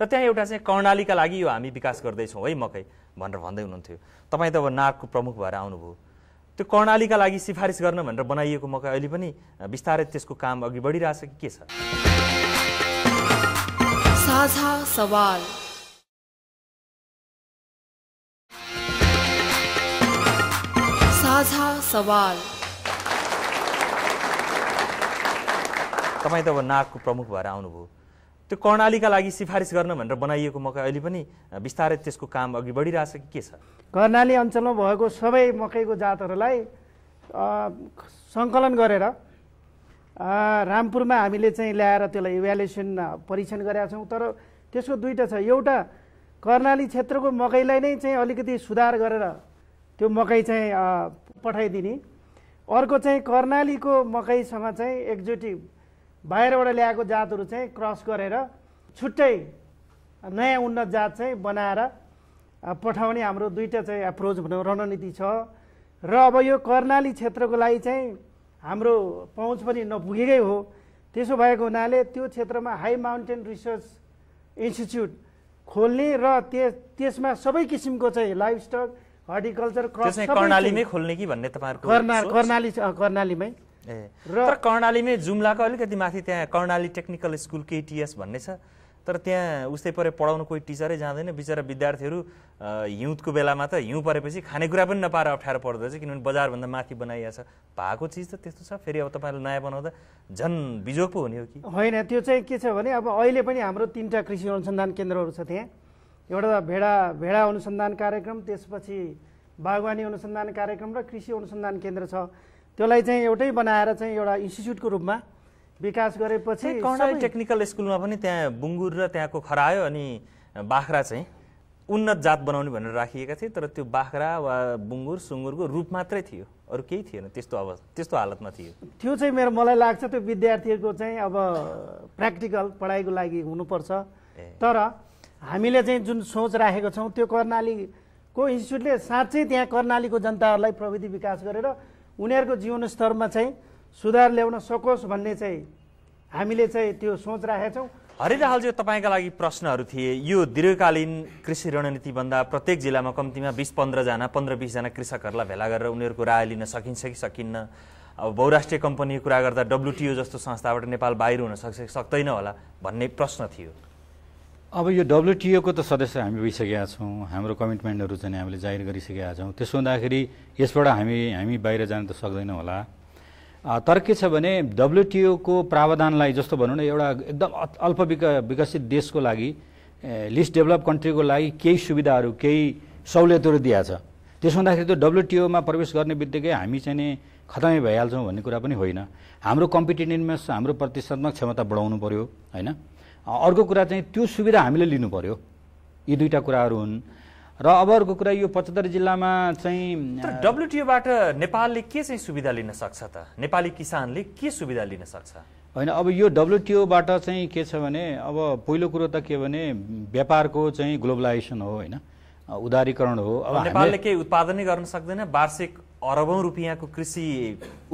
र त्यहाँ एउटा चाहिँ कर्णालीका लागि यो हामी विकास गर्दैछौँ है मकै भनेर भन्दै हुनुहुन्थ्यो तपाईँ त अब नागको प्रमुख भएर आउनुभयो त्यो कर्णालीका लागि सिफारिस गर्न भनेर बनाइएको मकै अहिले पनि बिस्तारै त्यसको काम अघि बढिरहेछ कि के छ तपाईँ त अब नागको प्रमुख भएर आउनुभयो त्यो कर्णालीका लागि सिफारिस गर्न भनेर बनाइएको मकै अहिले पनि बिस्तारै त्यसको काम अघि बढिरहेछ कि के छ कर्णाली अञ्चलमा भएको सबै मकैको जातहरूलाई सङ्कलन गरेर रामपुरमा हामीले चाहिँ ल्याएर त्यसलाई इभ्यालुएसन परीक्षण गरेका छौँ तर त्यसको दुईवटा छ एउटा कर्णाली क्षेत्रको मकैलाई नै चाहिँ अलिकति सुधार गरेर त्यो मकै चाहिँ पठाइदिने अर्को चाहिँ कर्णालीको मकैसँग चाहिँ एकचोटि बाहिरबाट ल्याएको जातहरू चाहिँ क्रस गरेर छुट्टै नयाँ उन्नत जात चाहिँ बनाएर पठाउने हाम्रो दुईवटा चाहिँ एप्रोच भनौँ रणनीति छ र अब यो कर्णाली क्षेत्रको लागि चाहिँ हाम्रो पहुँच पनि नपुगेकै हो त्यसो भएको हुनाले त्यो क्षेत्रमा हाई माउन्टेन रिसर्च इन्स्टिच्युट खोल्ने र त्यस त्यसमा सबै किसिमको चाहिँ लाइफ स्टक हर्टिकल्चर क्रस कर्णालीमै खोल्ने कि भन्ने तपाईँहरूको कर्णाली कर्णालीमै ए तर कर्णालीमै जुम्लाको अलिकति माथि त्यहाँ कर्णाली टेक्निकल स्कुल केटिएस भन्ने छ तर त्यहाँ उस्तै परे पढाउनु कोही टिचरै जाँदैन बिचरा विद्यार्थीहरू हिउँदको बेलामा त हिउँ परेपछि खानेकुरा पनि नपाएर अप्ठ्यारो पर्दो रहेछ किनभने बजारभन्दा माथि बनाइएको छ भएको चिज त त्यस्तो छ फेरि अब तपाईँले नयाँ बनाउँदा झन् बिजोग पो हुने हो कि होइन त्यो चाहिँ के छ भने अब अहिले पनि हाम्रो तिनवटा कृषि अनुसन्धान केन्द्रहरू छ त्यहाँ एउटा भेडा भेडा अनुसन्धान कार्यक्रम त्यसपछि बागवानी अनुसन्धान कार्यक्रम र कृषि अनुसन्धान केन्द्र छ त्यसलाई चाहिँ एउटै बनाएर चाहिँ एउटा इन्स्टिच्युटको रूपमा विकास गरेपछि कर्णाली टेक्निकल स्कुलमा पनि त्यहाँ बुङ्गुर र त्यहाँको खरायो अनि बाख्रा चाहिँ उन्नत जात बनाउने भनेर राखिएका थिए तर त्यो बाख्रा वा बुङ्गुर सुँगुरको रूप मात्रै थियो अरू केही थिएन त्यस्तो अब त्यस्तो हालतमा थियो त्यो चाहिँ मेरो मलाई लाग्छ त्यो विद्यार्थीहरूको चाहिँ अब प्र्याक्टिकल पढाइको लागि हुनुपर्छ तर हामीले चाहिँ जुन सोच राखेको छौँ त्यो कर्णालीको इन्स्टिच्युटले साँच्चै त्यहाँ कर्णालीको जनताहरूलाई प्रविधि विकास गरेर उनीहरूको जीवनस्तरमा चाहिँ सुधार ल्याउन सकोस् भन्ने चाहिँ हामीले चाहिँ त्यो सोच राखेका छौँ हरिराहालज्यू तपाईँका लागि प्रश्नहरू थिए यो दीर्घकालीन कृषि रणनीतिभन्दा प्रत्येक जिल्लामा कम्तीमा बिस पन्ध्रजना पन्ध्र बिसजना कृषकहरूलाई भेला गरेर उनीहरूको राय लिन सकिन्छ कि सकिन्न अब बहुराष्ट्रिय कम्पनीको कुरा गर्दा डब्लुटिओ जस्तो संस्थाबाट नेपाल बाहिर हुन सक्छ सक्दैन होला भन्ने प्रश्न थियो अब यो डब्लुटिओको त सदस्य हामी भइसकेका छौँ हाम्रो कमिटमेन्टहरू चाहिँ हामीले जाहेर गरिसकेका छौँ त्यसो हुँदाखेरि यसबाट हामी हामी बाहिर जान त सक्दैनौँ होला तर के छ भने डब्लुटिओको प्रावधानलाई जस्तो भनौँ न एउटा एकदम अल्प विक विकसित देशको लागि लिस्ट डेभलप कन्ट्रीको लागि केही सुविधाहरू केही सहुलियतहरू दिएको छ त्यसो हुँदाखेरि त डब्लुटिओमा प्रवेश गर्ने बित्तिकै हामी चाहिँ नि खतमै भइहाल्छौँ भन्ने कुरा पनि होइन हाम्रो कम्पिटेटिभनेस हाम्रो प्रतिस्पर्धात्मक क्षमता बढाउनु पऱ्यो होइन अर्को कुरा चाहिँ त्यो सुविधा हामीले लिनु पर्यो यी दुईवटा कुराहरू हुन् र अब अर्को कुरा यो पचहत्तर जिल्लामा चाहिँ डब्लुटिओबाट नेपालले के चाहिँ सुविधा लिन सक्छ त नेपाली किसानले के सुविधा लिन सक्छ होइन अब यो डब्लुटिओबाट चाहिँ के छ भने अब पहिलो कुरो त के भने व्यापारको चाहिँ ग्लोबलाइजेसन हो होइन उदारीकरण हो अब नेपालले केही उत्पादनै गर्न सक्दैन वार्षिक अरबौँ रुपियाँको कृषि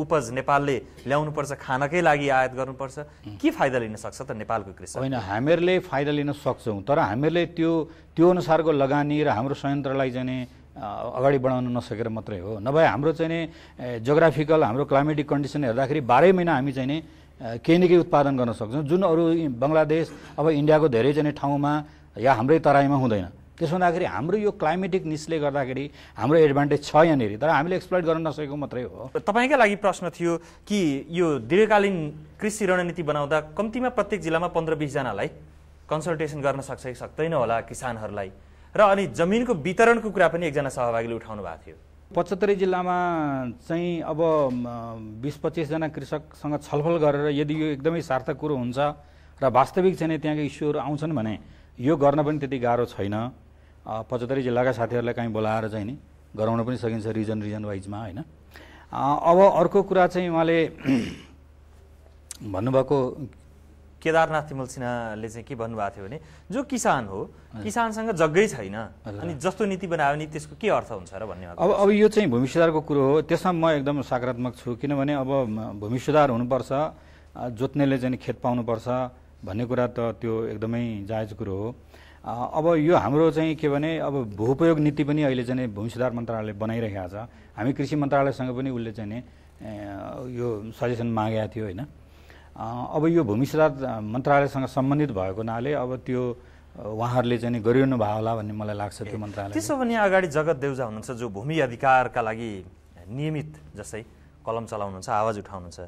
उपज नेपालले ल्याउनुपर्छ खानकै लागि आयात गर्नुपर्छ के फाइदा लिन सक्छ त नेपालको कृषि होइन हामीहरूले फाइदा लिन सक्छौँ तर हामीहरूले त्यो त्यो अनुसारको लगानी र हाम्रो संयन्त्रलाई जाने अगाडि बढाउन नसकेर मात्रै हो नभए हाम्रो चाहिँ नि जोग्राफिकल हाम्रो क्लाइमेटिक कन्डिसन हेर्दाखेरि बाह्रै महिना हामी चाहिँ नि केही न केही उत्पादन गर्न सक्छौँ जुन अरू बङ्गलादेश अब इन्डियाको धेरै चाहिँ ठाउँमा या हाम्रै तराईमा हुँदैन त्यसो हुँदाखेरि हाम्रो यो क्लाइमेटिक निस्ले गर्दाखेरि हाम्रो एडभान्टेज छ यहाँनिर तर हामीले एक्सप्लोइट गर्न नसकेको मात्रै हो तपाईँकै लागि प्रश्न थियो कि यो दीर्घकालीन कृषि रणनीति बनाउँदा कम्तीमा प्रत्येक जिल्लामा पन्ध्र बिसजनालाई कन्सल्टेसन गर्न सक्छ कि सक्दैन होला किसानहरूलाई र अनि जमिनको वितरणको कुरा पनि एकजना सहभागीले उठाउनु भएको थियो पचहत्तरी जिल्लामा चाहिँ अब बिस पच्चिसजना कृषकसँग छलफल गरेर यदि यो एकदमै सार्थक कुरो हुन्छ र वास्तविक चाहिँ त्यहाँको इस्युहरू आउँछन् भने यो गर्न पनि त्यति गाह्रो छैन पचहत्तरी जिल्लाका साथीहरूलाई काहीँ बोलाएर चाहिँ नि गराउन पनि सकिन्छ रिजन रिजन वाइजमा होइन अब अर्को कुरा चाहिँ उहाँले भन्नुभएको केदारनाथ तिमल सिन्हाले चाहिँ के भन्नुभएको थियो भने जो किसान हो किसानसँग जग्गै छैन अनि जस्तो नीति बनायो भने त्यसको के अर्थ हुन्छ र भन्ने अब अब यो चाहिँ भूमि सुधारको कुरो हो त्यसमा म एकदम सकारात्मक छु किनभने अब भूमि सुधार हुनुपर्छ जोत्नेले चाहिँ खेत पाउनुपर्छ भन्ने कुरा त त्यो एकदमै जायज कुरो हो अब यो हाम्रो चाहिँ के भने अब भूपयोग नीति पनि अहिले चाहिँ भूमि सुधार मन्त्रालयले बनाइरहेको छ हामी कृषि मन्त्रालयसँग पनि उसले चाहिँ नि यो सजेसन मागेको थियो होइन अब यो भूमि सुधार मन्त्रालयसँग सम्बन्धित भएको हुनाले अब त्यो उहाँहरूले चाहिँ गरिरहनु भयो होला भन्ने मलाई लाग्छ त्यो मन्त्रालय त्यसो भने अगाडि जगत देउजा हुनुहुन्छ जो भूमि अधिकारका लागि नियमित जस्तै कलम चलाउनुहुन्छ आवाज उठाउनुहुन्छ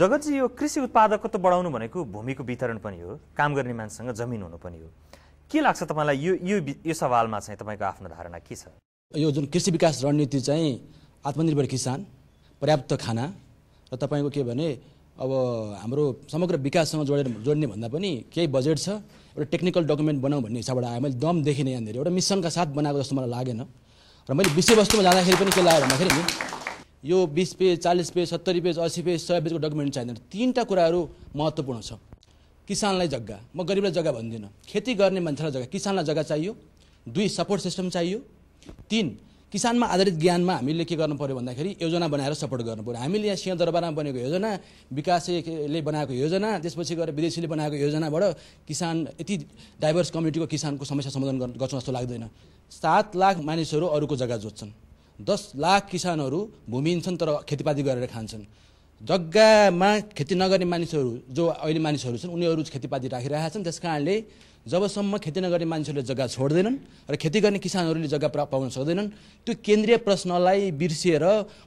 जगतजी यो कृषि उत्पादकत्व बढाउनु भनेको भूमिको वितरण पनि हो काम गर्ने मान्छेसँग जमिन हुनु पनि हो के लाग्छ तपाईँलाई यो यो यो सवालमा चाहिँ तपाईँको आफ्नो धारणा के छ यो जुन कृषि विकास रणनीति चाहिँ आत्मनिर्भर किसान पर्याप्त खाना र तपाईँको के भने अब हाम्रो समग्र विकाससँग जोडेर जोड्ने भन्दा पनि केही बजेट छ एउटा टेक्निकल डकुमेन्ट बनाऊ भन्ने हिसाबबाट आयो मैले दम देखिनँ यहाँनिर एउटा मिसनका साथ बनाएको जस्तो मलाई लागेन र मैले विषयवस्तुमा जाँदाखेरि पनि के लाग्यो भन्दाखेरि नि यो बिस पेज चालिस पेज सत्तरी पेज असी पेज सय पेजको डकुमेन्ट चाहिँदैन तिनवटा कुराहरू महत्त्वपूर्ण छ किसानलाई जग्गा म गरिबलाई जग्गा भन्दिनँ खेती गर्ने मान्छेलाई जग्गा किसानलाई जग्गा चाहियो दुई सपोर्ट सिस्टम चाहियो तिन किसानमा आधारित ज्ञानमा हामीले के गर्नु पऱ्यो भन्दाखेरि योजना बनाएर सपोर्ट गर्नु पऱ्यो हामीले यहाँ सिंहदरबारमा बनेको योजना विकासले बनाएको योजना त्यसपछि गएर विदेशीले बनाएको योजनाबाट किसान यति डाइभर्स कम्युनिटीको किसानको समस्या समाधान गर्नु गर्छौँ जस्तो लाग्दैन सात लाख मानिसहरू अरूको जग्गा जोत्छन् दस लाख किसानहरू भूमिहीन छन् तर खेतीपाती गरेर खान्छन् जग्गामा खेती नगर्ने मानिसहरू जो अहिले मानिसहरू छन् उनीहरू खेतीपाती राखिरहेका छन् त्यस कारणले जबसम्म खेती नगर्ने मानिसहरूले जग्गा छोड्दैनन् र खेती गर्ने किसानहरूले जग्गा पाउन सक्दैनन् त्यो केन्द्रीय प्रश्नलाई बिर्सिएर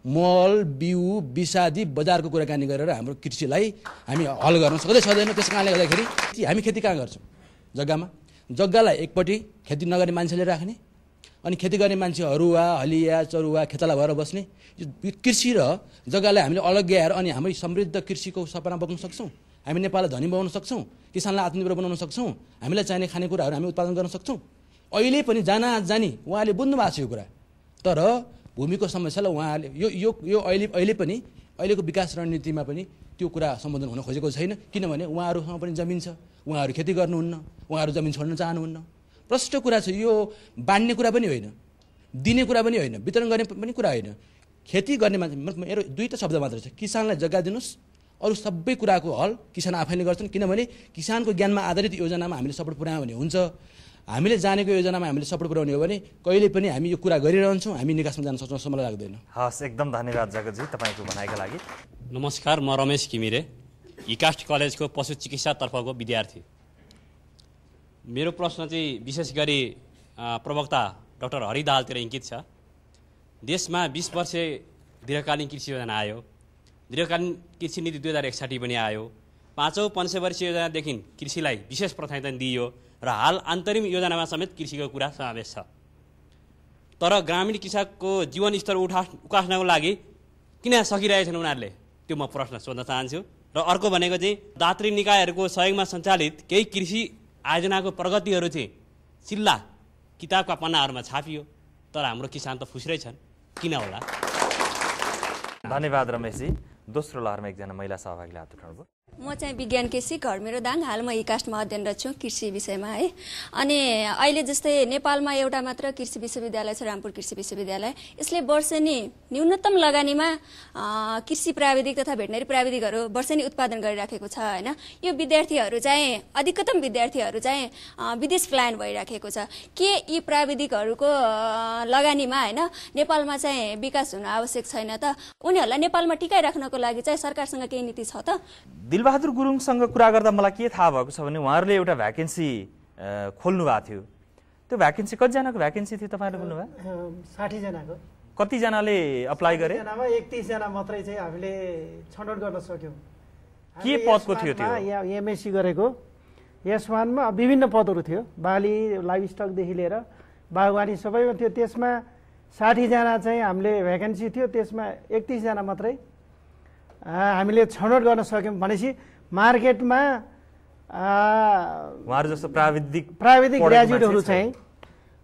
मल बिउ विषादी बजारको कुराकानी गरेर हाम्रो कृषिलाई हामी हल गर्न सक्दै सक्दैनौँ त्यस कारणले गर्दाखेरि हामी खेती कहाँ गर्छौँ जग्गामा जग्गालाई एकपट्टि खेती नगर्ने मान्छेले राख्ने अनि खेती गर्ने मान्छे हरुवा हलिया चरुवा खेताला भएर बस्ने यो कृषि र जग्गालाई हामीले अलग्ग्याएर अनि हामी समृद्ध कृषिको सपना बोक्न सक्छौँ हामी नेपाललाई धनी बनाउन सक्छौँ किसानलाई आत्मनिर्भर बनाउन सक्छौँ हामीलाई चाहिने खानेकुराहरू हामी उत्पादन गर्न सक्छौँ अहिले पनि जाना जानी उहाँले बुझ्नु भएको छ यो कुरा तर भूमिको समस्यालाई उहाँहरूले यो यो यो अहिले अहिले पनि अहिलेको विकास रणनीतिमा पनि त्यो कुरा सम्बोधन हुन खोजेको छैन किनभने उहाँहरूसँग पनि जमिन छ उहाँहरू खेती गर्नुहुन्न उहाँहरू जमिन छोड्न चाहनुहुन्न प्रष्ट कुरा छ यो बाँड्ने कुरा पनि होइन दिने कुरा पनि होइन वितरण गर्ने पनि कुरा होइन खेती गर्ने मान्छे मेरो दुईवटा शब्द मात्र छ किसानलाई जग्गा दिनुहोस् अरू सबै कुराको हल किसान आफैले गर्छन् किनभने किसानको ज्ञानमा आधारित योजनामा हामीले सपोर्ट पुऱ्यायौँ भने हुन्छ हामीले जानेको योजनामा हामीले सपोर्ट पुऱ्याउने हो भने कहिले पनि हामी यो कुरा गरिरहन्छौँ हामी निकासमा जान सक्छौँ जस्तो मलाई लाग्दैन हस् एकदम धन्यवाद जगतजी तपाईँको भनाइका लागि नमस्कार म रमेश किमिरे इकास्ट कलेजको पशु चिकित्सातर्फको विद्यार्थी मेरो प्रश्न चाहिँ विशेष गरी प्रवक्ता डाक्टर हरिदालतिर इङ्कित छ देशमा बिस वर्ष दीर्घकालीन कृषि योजना आयो दीर्घकालीन कृषि नीति दुई हजार एकसाठी पनि आयो पाँचौँ पञ्चवर्षीय योजनादेखि कृषिलाई विशेष प्राथमिकता दिइयो र हाल अन्तरिम योजनामा समेत कृषिको कुरा समावेश छ तर ग्रामीण कृषकको जीवनस्तर उठा उकास्नको लागि किन सकिरहेछन् उनीहरूले त्यो म प्रश्न सोध्न चाहन्छु र अर्को भनेको चाहिँ दात्री निकायहरूको सहयोगमा सञ्चालित केही कृषि आयोजनाको प्रगतिहरू चाहिँ चिल्ला किताबका पन्नाहरूमा छापियो तर हाम्रो किसान त फुस्रै छन् किन होला धन्यवाद रमेशजी दोस्रो लहरमा एकजना महिला सहभागीलाई हात उठाउनुभयो म चाहिँ विज्ञान केसी घर मेरो दाङ हाल म इकास्टमा अध्ययनरत छु कृषि विषयमा है अनि अहिले जस्तै नेपालमा एउटा मात्र कृषि विश्वविद्यालय छ रामपुर कृषि विश्वविद्यालय यसले वर्षेनी न्यूनतम लगानीमा कृषि प्राविधिक तथा भेटनरी प्राविधिकहरू वर्षेनी उत्पादन गरिराखेको छ होइन यो विद्यार्थीहरू चाहिँ अधिकतम विद्यार्थीहरू चाहिँ विदेश प्लान भइराखेको छ के यी प्राविधिकहरूको लगानीमा होइन नेपालमा चाहिँ विकास हुन आवश्यक छैन त उनीहरूलाई नेपालमा टिकाइराख्नको लागि चाहिँ सरकारसँग केही नीति छ त बहादुर गुरुङसँग कुरा गर्दा मलाई के थाहा भएको छ भने उहाँहरूले एउटा भ्याकेन्सी खोल्नु भएको थियो त्यो भ्याकेन्सी कतिजनाको भ्याकेन्सी थियो तपाईँले बोल्नुभयो साठीजनाको कतिजनाले अप्लाई गरे एकतिसजना मात्रै चाहिँ हामीले छनौट गर्न सक्यौँ के पदको थियो त्यो एमएससी गरेको यस वानमा विभिन्न पदहरू थियो बाली लाइफ स्टकदेखि लिएर बागवानी सबैमा थियो त्यसमा साठीजना चाहिँ हामीले भ्याकेन्सी थियो त्यसमा एकतिसजना मात्रै हामीले छनौट गर्न सक्यौँ भनेपछि मार्केटमा उहाँहरू जस्तो प्राविधिक प्राविधिक ग्रेजुएटहरू चाहिँ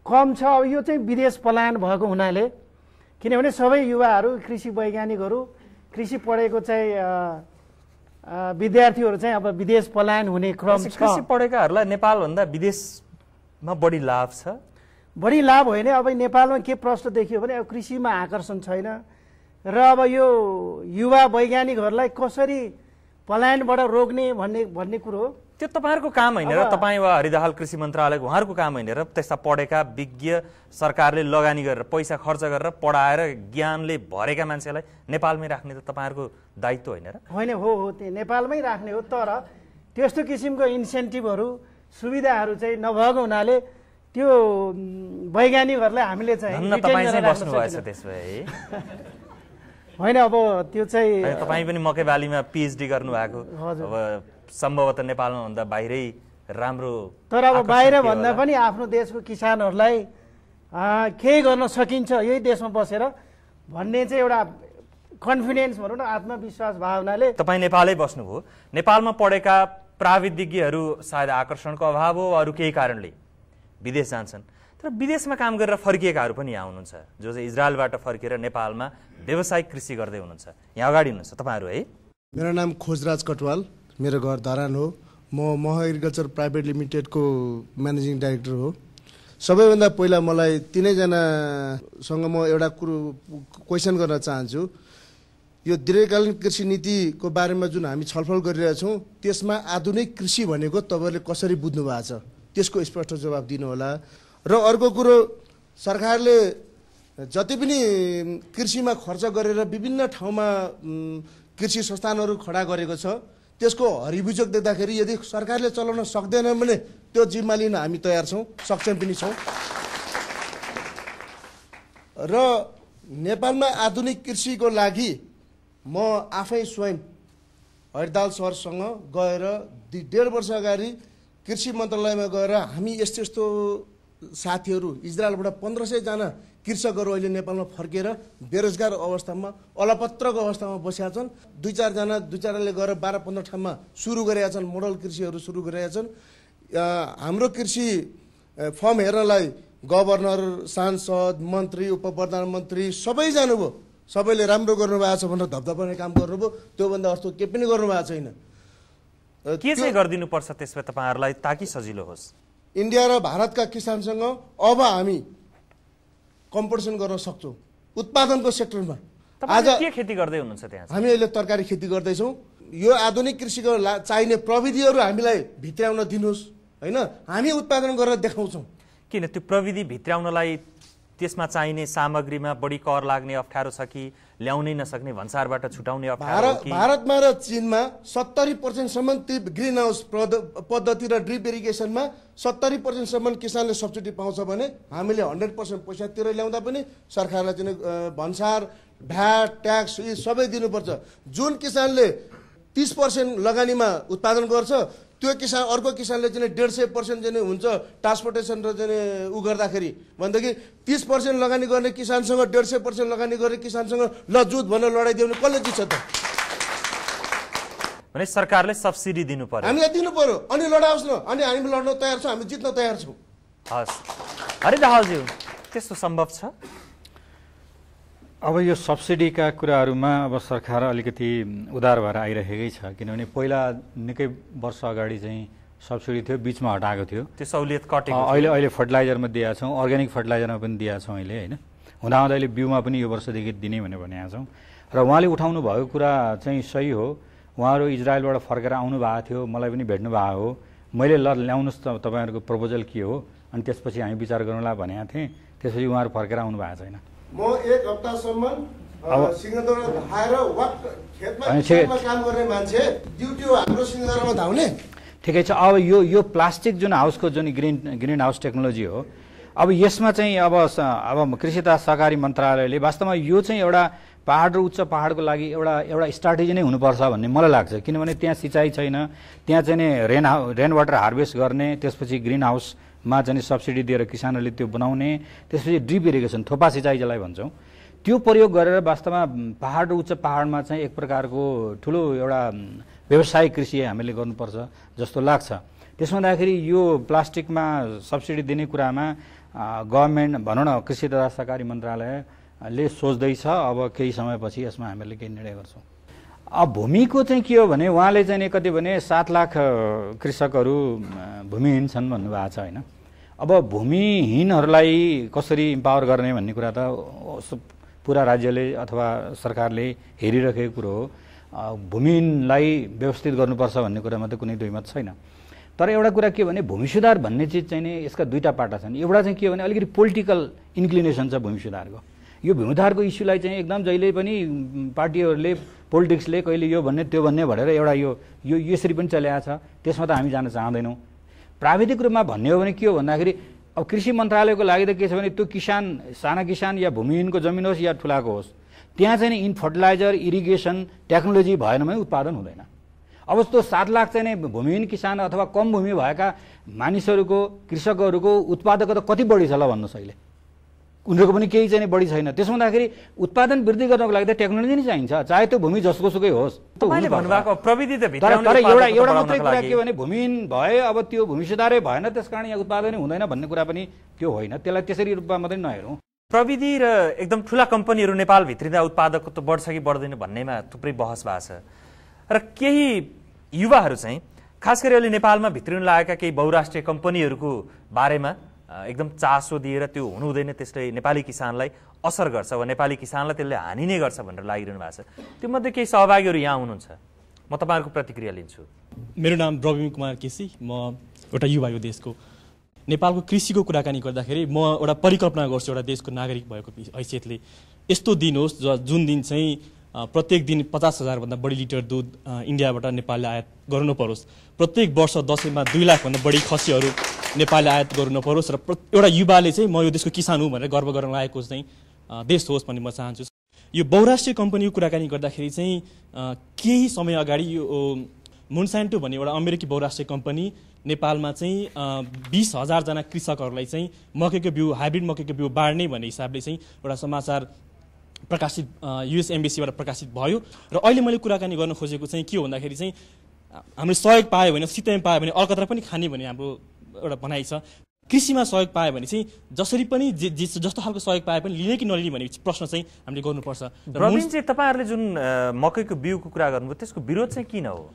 कम छ अब यो चाहिँ विदेश पलायन भएको हुनाले किनभने सबै युवाहरू कृषि वैज्ञानिकहरू कृषि पढेको चाहिँ विद्यार्थीहरू चाहिँ अब विदेश पलायन हुने क्रम छ कृषि पढेकाहरूलाई नेपालभन्दा विदेशमा बढी लाभ छ बढी लाभ होइन अब नेपालमा के प्रश्न देखियो भने अब कृषिमा आकर्षण छैन र अब यो युवा वैज्ञानिकहरूलाई कसरी पलायनबाट रोक्ने भन्ने भन्ने कुरो हो त्यो तपाईँहरूको काम होइन र तपाईँ वा हरिदाहाल कृषि मन्त्रालयको उहाँहरूको काम होइन र त्यस्ता पढेका विज्ञ सरकारले लगानी गरेर पैसा खर्च गरेर पढाएर ज्ञानले भरेका मान्छेलाई नेपालमै राख्ने त तपाईँहरूको दायित्व होइन र होइन हो हो त्यो नेपालमै राख्ने हो तर त्यस्तो किसिमको इन्सेन्टिभहरू सुविधाहरू चाहिँ नभएको हुनाले त्यो वैज्ञानिकहरूलाई हामीले चाहिँ <laughs> होइन अब त्यो चाहिँ तपाईँ पनि मकै बालीमा पिएचडी गर्नुभएको अब सम्भवतः नेपालमा भन्दा बाहिरै राम्रो तर अब बाहिर भन्दा पनि आफ्नो देशको किसानहरूलाई केही गर्न सकिन्छ यही देशमा बसेर भन्ने चाहिँ एउटा कन्फिडेन्स भनौँ न आत्मविश्वास भावनाले तपाईँ नेपालै बस्नुभयो नेपालमा पढेका प्राविधिज्ञहरू सायद आकर्षणको अभाव हो अरू केही कारणले विदेश जान्छन् तर विदेशमा काम गरेर फर्किएकाहरू पनि यहाँ हुनुहुन्छ जो चाहिँ इजरायलबाट फर्केर नेपालमा व्यावसायिक कृषि गर्दै हुनुहुन्छ यहाँ अगाडि हुनुहुन्छ तपाईँहरू है मेरो नाम खोजराज कटवाल मेरो घर धरान हो म मह एग्रिकल्चर प्राइभेट लिमिटेडको म्यानेजिङ डाइरेक्टर हो सबैभन्दा पहिला मलाई तिनैजनासँग म एउटा कुरो क्वेसन गर्न चाहन्छु यो दीर्घकालीन कृषि नीतिको बारेमा जुन हामी छलफल गरिरहेछौँ त्यसमा आधुनिक कृषि भनेको तपाईँहरूले कसरी बुझ्नु भएको छ त्यसको स्पष्ट जवाब दिनुहोला र अर्को कुरो सरकारले जति पनि कृषिमा खर्च गरेर विभिन्न ठाउँमा कृषि संस्थानहरू खडा गरेको छ त्यसको हरिबुजक देख्दाखेरि यदि सरकारले चलाउन सक्दैन भने त्यो जिम्मा लिन हामी तयार छौँ सक्षम पनि छौँ र नेपालमा आधुनिक कृषिको लागि म आफै स्वयं हरिदाल सरसँग गएर दुई डेढ वर्ष अगाडि कृषि मन्त्रालयमा गएर हामी यस्तो यस्तो साथीहरू इजरायलबाट पन्ध्र सयजना कृषकहरू अहिले नेपालमा फर्केर बेरोजगार अवस्थामा अलपत्रको अवस्थामा बसेका छन् दुई चारजना दुई चारजनाले गएर बाह्र पन्ध्र ठाउँमा सुरु गरेका छन् मोडल कृषिहरू सुरु गरेका छन् हाम्रो कृषि फर्म हेर्नलाई गभर्नर सांसद मन्त्री उप प्रधानमन्त्री सबै जानुभयो सबैले राम्रो गर्नुभएको छ भनेर धपधपाउने काम गर्नुभयो त्योभन्दा अर्थ केही पनि गर्नुभएको छैन के चाहिँ गरिदिनुपर्छ त्यसमा तपाईँहरूलाई ताकि सजिलो होस् इन्डिया र भारतका किसानसँग अब हामी कम्पिटिसन गर्न सक्छौँ उत्पादनको सेक्टरमा आज के खेती गर्दै हुनुहुन्छ त्यहाँ हामी अहिले तरकारी खेती गर्दैछौँ यो आधुनिक कृषिको चाहिने प्रविधिहरू हामीलाई भित्राउन दिनुहोस् होइन हामी उत्पादन गरेर देखाउँछौँ किन त्यो प्रविधि भित्राउनलाई त्यसमा चाहिने सामग्रीमा बढी कर लाग्ने अप्ठ्यारो छ कि ल्याउनै नसक्ने भन्सारबाट छुटाउने भारत भारतमा र चिनमा सत्तरी पर्सेन्टसम्म ती ग्रिन हाउस पद्धति र ड्रिप इरिगेसनमा सत्तरी पर्सेन्टसम्म किसानले सब्सिडी पाउँछ भने हामीले हन्ड्रेड पर्सेन्ट पैसातिर ल्याउँदा पनि सरकारलाई चाहिँ भन्सार भ्याट ट्याक्स यी सबै दिनुपर्छ जुन किसानले तिस पर्सेन्ट लगानीमा उत्पादन गर्छ त्यो किसान अर्को किसानले चाहिँ डेढ सय पर्सेन्ट चाहिँ हुन्छ ट्रान्सपोर्टेसन र चाहिँ उ गर्दाखेरि भनेदेखि तिस पर्सेन्ट लगानी गर्ने किसानसँग डेढ सय पर्सेन्ट लगानी गर्ने किसानसँग लजुत जुत भनेर लडाइदियो भने कसले जित्छ त भने सरकारले सब्सिडी दिनु पर्यो हामीलाई दिनु पर्यो अनि लडाओस् न अनि हामी लड्न तयार छौँ हामी जित्न तयार छौँ हस् हरि दाहालज्यू त्यस्तो सम्भव छ अब यो सब्सिडीका कुराहरूमा अब सरकार अलिकति उधार भएर आइरहेकै छ किनभने पहिला निकै वर्ष अगाडि चाहिँ सब्सिडी थियो बिचमा हटाएको थियो त्यो सहुलियत कटेको अहिले अहिले फर्टिलाइजरमा दिएका छौँ अर्ग्यानिक फर्टिलाइजरमा पनि दिएका छौँ अहिले होइन हुँदाहुँदा अहिले बिउमा पनि यो वर्षदेखि दिने भनेर भनेका छौँ र उहाँले उठाउनु भएको कुरा चाहिँ सही हो उहाँहरू इजरायलबाट फर्केर आउनु भएको थियो मलाई पनि भेट्नु भएको हो मैले ल ल्याउनुहोस् त तपाईँहरूको प्रपोजल के हो अनि त्यसपछि हामी विचार गरौँला भनेको थिएँ त्यसपछि उहाँहरू फर्केर आउनु भएको छैन म एक हप्तासम्म सिंहदरा वाक खेतमा काम गर्ने मान्छे ड्युटी हाम्रो सिंहदरामा धाउने ठिकै छ अब यो यो प्लास्टिक जुन हाउसको जुन ग्रिन ग्रिन हाउस टेक्नोलोजी हो अब यसमा चाहिँ अब अब कृषि तथा सहकारी मन्त्रालयले वास्तवमा यो चाहिँ एउटा पहाड र उच्च पहाडको लागि एउटा एउटा स्ट्राटेजी नै हुनुपर्छ भन्ने मलाई लाग्छ किनभने त्यहाँ सिँचाइ छैन त्यहाँ चाहिँ रेन रेन वाटर हार्भेस्ट गर्ने त्यसपछि ग्रिन हाउस मा चाहिँ सब्सिडी दिएर किसानहरूले त्यो बनाउने त्यसपछि ड्रिप इरिगेसन थोपा सिँचाइ जसलाई भन्छौँ त्यो प्रयोग गरेर वास्तवमा पाहाड उच्च पाहाडमा चाहिँ एक प्रकारको ठुलो एउटा व्यवसायिक कृषि हामीले गर्नुपर्छ जस्तो लाग्छ त्यसमा हुँदाखेरि यो प्लास्टिकमा सब्सिडी दिने कुरामा गभर्मेन्ट भनौँ न कृषि तथा सहकारी मन्त्रालयले सोच्दैछ अब केही समयपछि यसमा हामीले केही निर्णय गर्छौँ अब भूमिको चाहिँ के हो भने उहाँले चाहिँ कति भने सात लाख कृषकहरू भूमिहीन छन् भन्नुभएको छ होइन अब भूमिहीनहरूलाई कसरी इम्पावर गर्ने भन्ने कुरा त पुरा राज्यले अथवा सरकारले हेरिरहेको कुरो हो भूमिहीनलाई व्यवस्थित गर्नुपर्छ भन्ने कुरामा त कुनै दुईमत छैन तर एउटा कुरा के भने भूमि सुधार भन्ने चिज चाहिँ नि यसका दुईवटा पाटा छन् एउटा चाहिँ के भने अलिकति पोलिटिकल इन्क्लिनेसन छ भूमि सुधारको यो भूमिधारको इस्युलाई चाहिँ एकदम जहिले पनि पार्टीहरूले पोलिटिक्सले कहिले यो भन्ने त्यो भन्ने भनेर एउटा यो यो यसरी पनि चल्याएको छ त्यसमा त हामी जान चाहँदैनौँ प्राविधिक रूपमा भन्ने हो भने के हो भन्दाखेरि अब कृषि मन्त्रालयको लागि त के छ भने त्यो किसान साना किसान या भूमिहीनको जमिन होस् या ठुलाको होस् त्यहाँ चाहिँ इन फर्टिलाइजर इरिगेसन टेक्नोलोजी भएन भने उत्पादन हुँदैन अब जस्तो सात लाख चाहिँ नै भूमिहीन किसान अथवा कम भूमि भएका मानिसहरूको कृषकहरूको उत्पादकता कति बढी छ ल भन्नुहोस् अहिले उनीहरूको पनि केही चाहिँ बढी छैन त्यसो हुँदाखेरि उत्पादन वृद्धि गर्नको लागि त टेक्नोलोजी नै चाहिन्छ चाहे त्यो भूमि जसको सुकै होस् प्रविधि तर एउटा एउटा मात्रै कुरा के भने भूमिहीन भए अब त्यो भूमि सुधारै भएन त्यस कारण यहाँ उत्पादनै हुँदैन भन्ने कुरा पनि त्यो होइन त्यसलाई त्यसरी रूपमा मात्रै नहेरौँ प्रविधि र एकदम ठुला कम्पनीहरू नेपाल भित्रिँदा त बढ्छ कि बढ्दैन भन्नेमा थुप्रै बहस भएको छ र केही युवाहरू चाहिँ खास गरी अहिले नेपालमा भित्रिन लागेका केही बहुराष्ट्रिय कम्पनीहरूको बारेमा एकदम चासो दिएर त्यो हुनु हुँदैन त्यसले नेपाली किसानलाई असर गर्छ वा नेपाली किसानलाई त्यसले हानि नै गर्छ भनेर लागिरहनु भएको छ मध्ये केही सहभागीहरू यहाँ हुनुहुन्छ म तपाईँहरूको प्रतिक्रिया लिन्छु मेरो नाम रविम कुमार केसी म एउटा युवा यो देशको नेपालको कृषिको कुराकानी गर्दाखेरि म एउटा परिकल्पना गर्छु एउटा देशको नागरिक भएको हैसियतले यस्तो दिन होस् ज जुन दिन चाहिँ प्रत्येक दिन पचास हजारभन्दा बढी लिटर दुध इन्डियाबाट नेपालले आयात गर्नुपरोस् प्रत्येक वर्ष दसैँमा दुई लाखभन्दा बढी खसीहरू नेपालले आयात गर्नु नपरोस् र एउटा युवाले चाहिँ म यो देशको किसान हुँ भनेर गर्व गर्न लागेको चाहिँ देश होस् भन्ने म चाहन्छु यो बहुराष्ट्रिय कम्पनीको कुराकानी गर्दाखेरि चाहिँ केही समय अगाडि यो मुन्सान्टो भन्ने एउटा अमेरिकी बहुराष्ट्रिय कम्पनी नेपालमा चाहिँ बिस हजारजना कृषकहरूलाई चाहिँ मकैको बिउ हाइब्रिड मकैको बिउ बाँड्ने भन्ने हिसाबले चाहिँ एउटा समाचार प्रकाशित युएस एम्बेसीबाट प्रकाशित भयो र अहिले मैले कुराकानी गर्न खोजेको चाहिँ के हो भन्दाखेरि चाहिँ हामीले सहयोग पायो भने सितै पायो भने अलकत्र पनि खाने भन्ने हाम्रो एउटा भनाइ छ कृषिमा सहयोग पायो भने चाहिँ जसरी पनि जस्तो खालको सहयोग पाए पनि लिने कि नलिने भन्ने प्रश्न चाहिँ हामीले गर्नुपर्छ र चाहिँ तपाईँहरूले जुन मकैको बिउको कुरा गर्नुभयो त्यसको विरोध चाहिँ किन हो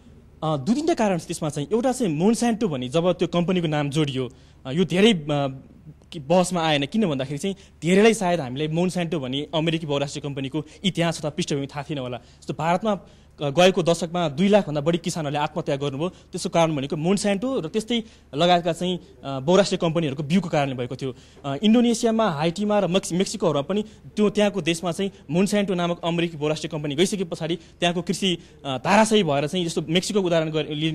दुई तिनवटा कारण त्यसमा चाहिँ एउटा चाहिँ मोन्सान्टो भन्ने जब त्यो कम्पनीको नाम जोडियो यो धेरै बहसमा आएन किन भन्दाखेरि चाहिँ धेरैलाई सायद हामीले मोन्सान्टो भन्ने अमेरिकी बहुराष्ट्रिय कम्पनीको इतिहास अथवा पृष्ठभूमि थाहा थिएन होला जस्तो भारतमा गएको दशकमा दुई लाखभन्दा बढी किसानहरूले आत्महत्या गर्नुभयो त्यसको कारण भनेको मोन्स्यान्टो र त्यस्तै लगायतका चाहिँ बहुराष्ट्रिय कम्पनीहरूको बिउको कारणले भएको थियो इन्डोनेसियामा हाइटीमा र मेक्स मेक्सिकोहरूमा पनि त्यो त्यहाँको देशमा चाहिँ मोन्स्यान्टो नामक अमेरिकी बहुराष्ट्रिय कम्पनी गइसके पछाडि त्यहाँको कृषि धाराशयी भएर चाहिँ जस्तो मेक्सिको उदाहरण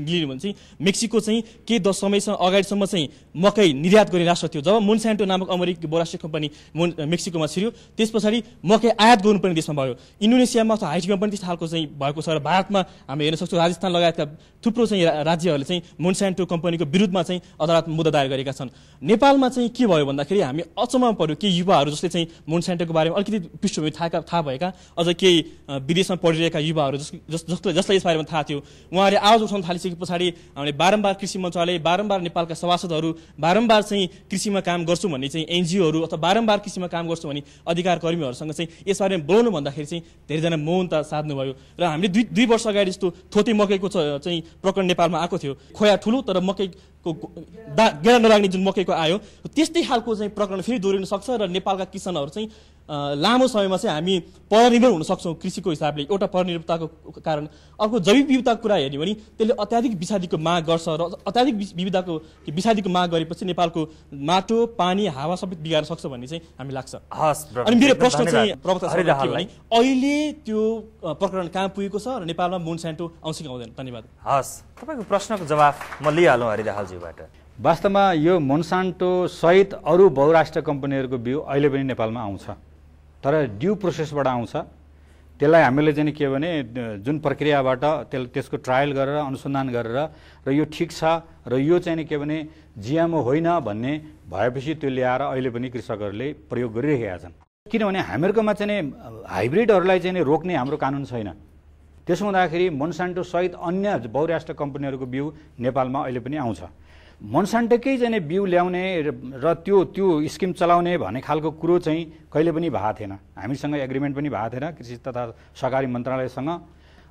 लियो भने चाहिँ मेक्सिको चाहिँ केही दस समयसम्म अगाडिसम्म चाहिँ मकै निर्यात गर्ने राष्ट्र थियो जब मोन्स्यान्टो नामक अमेरिकी बहुराष्ट्रिय कम्पनी मोन मेक्सिकोमा छिर्यो त्यस पछाडि मकै आयात गर्नुपर्ने देशमा भयो इन्डोनेसियामा अथवा हाइटीमा पनि त्यस्तो खालको चाहिँ भएको छ भारतमा हामी हेर्न सक्छौँ राजस्थान लगायतका थुप्रो चाहिँ राज्यहरूले चाहिँ मोन्सान्टो कम्पनीको विरुद्धमा चाहिँ अदालत मुद्दा दायर गरेका छन् नेपालमा चाहिँ के भयो भन्दाखेरि हामी अचम्म पऱ्यो केही युवाहरू जसले चाहिँ मोन्सान्टोको बारेमा अलिकति पृष्ठभूमि थाहा थाहा भएका अझ केही विदेशमा पढिरहेका युवाहरू जस जसलाई जसलाई यसबारेमा थाहा थियो उहाँले आवाज उठाउन थालिसके पछाडि हामीले बारम्बार कृषि मन्त्रालय बारम्बार नेपालका सभासदहरू बारम्बार चाहिँ कृषिमा काम गर्छु भन्ने चाहिँ एनजिओहरू अथवा बारम्बार कृषिमा काम गर्छु भन्ने अधिकार कर्मीहरूसँग चाहिँ यसबारेमा बोल्नु भन्दाखेरि चाहिँ धेरैजना मौनता साध्नुभयो र हामीले दुई दुई वर्ष अगाडि जस्तो थोते मकैको चाहिँ प्रकरण नेपालमा आएको थियो खोया ठुलो तर मकैको दा गेडा नलाग्ने जुन मकैको आयो त्यस्तै खालको चाहिँ प्रकरण फेरि दोहोरिन सक्छ र नेपालका किसानहरू चाहिँ लामो समयमा चाहिँ हामी परनिर्भर हुन सक्छौँ कृषिको हिसाबले एउटा परनिर्भरताको कारण अर्को जैविक विविधताको कुरा हेर्ने भने त्यसले अत्याधिक विषादीको माग गर्छ र अत्याधिक विविधताको विषादीको माग गरेपछि नेपालको माटो पानी हावा सबै बिगार्न सक्छ भन्ने चाहिँ हामी लाग्छ अनि मेरो प्रश्न चाहिँ प्रवक्ता अहिले त्यो प्रकरण कहाँ पुगेको छ र नेपालमा मोन्सेन्टो आउँछ कि आउँदैन धन्यवाद हस् तपाईँको प्रश्नको जवाफ म लिइहालौँ हरिदाहालजीबाट वास्तवमा यो मोनसान्टो सहित अरू बहुराष्ट्रिय कम्पनीहरूको बिउ अहिले पनि नेपालमा आउँछ तर ड्यु प्रोसेसबाट आउँछ त्यसलाई हामीले चाहिँ के भने जुन प्रक्रियाबाट त्यस त्यसको ट्रायल गरेर अनुसन्धान गरेर र यो ठिक छ र यो चाहिँ के भने जिएमओ होइन भन्ने भएपछि त्यो ल्याएर अहिले पनि कृषकहरूले प्रयोग गरिरहेका छन् किनभने हामीहरूकोमा चाहिँ हाइब्रिडहरूलाई चाहिँ रोक्ने हाम्रो कानुन छैन त्यसो हुँदाखेरि सहित अन्य बहुराष्ट्र कम्पनीहरूको बिउ नेपालमा अहिले पनि आउँछ मनसान्टकै चाहिँ बिउ ल्याउने र त्यो त्यो स्किम चलाउने भन्ने खालको कुरो चाहिँ कहिले पनि भएको थिएन हामीसँग एग्रिमेन्ट पनि भएको थिएन कृषि तथा सहकारी मन्त्रालयसँग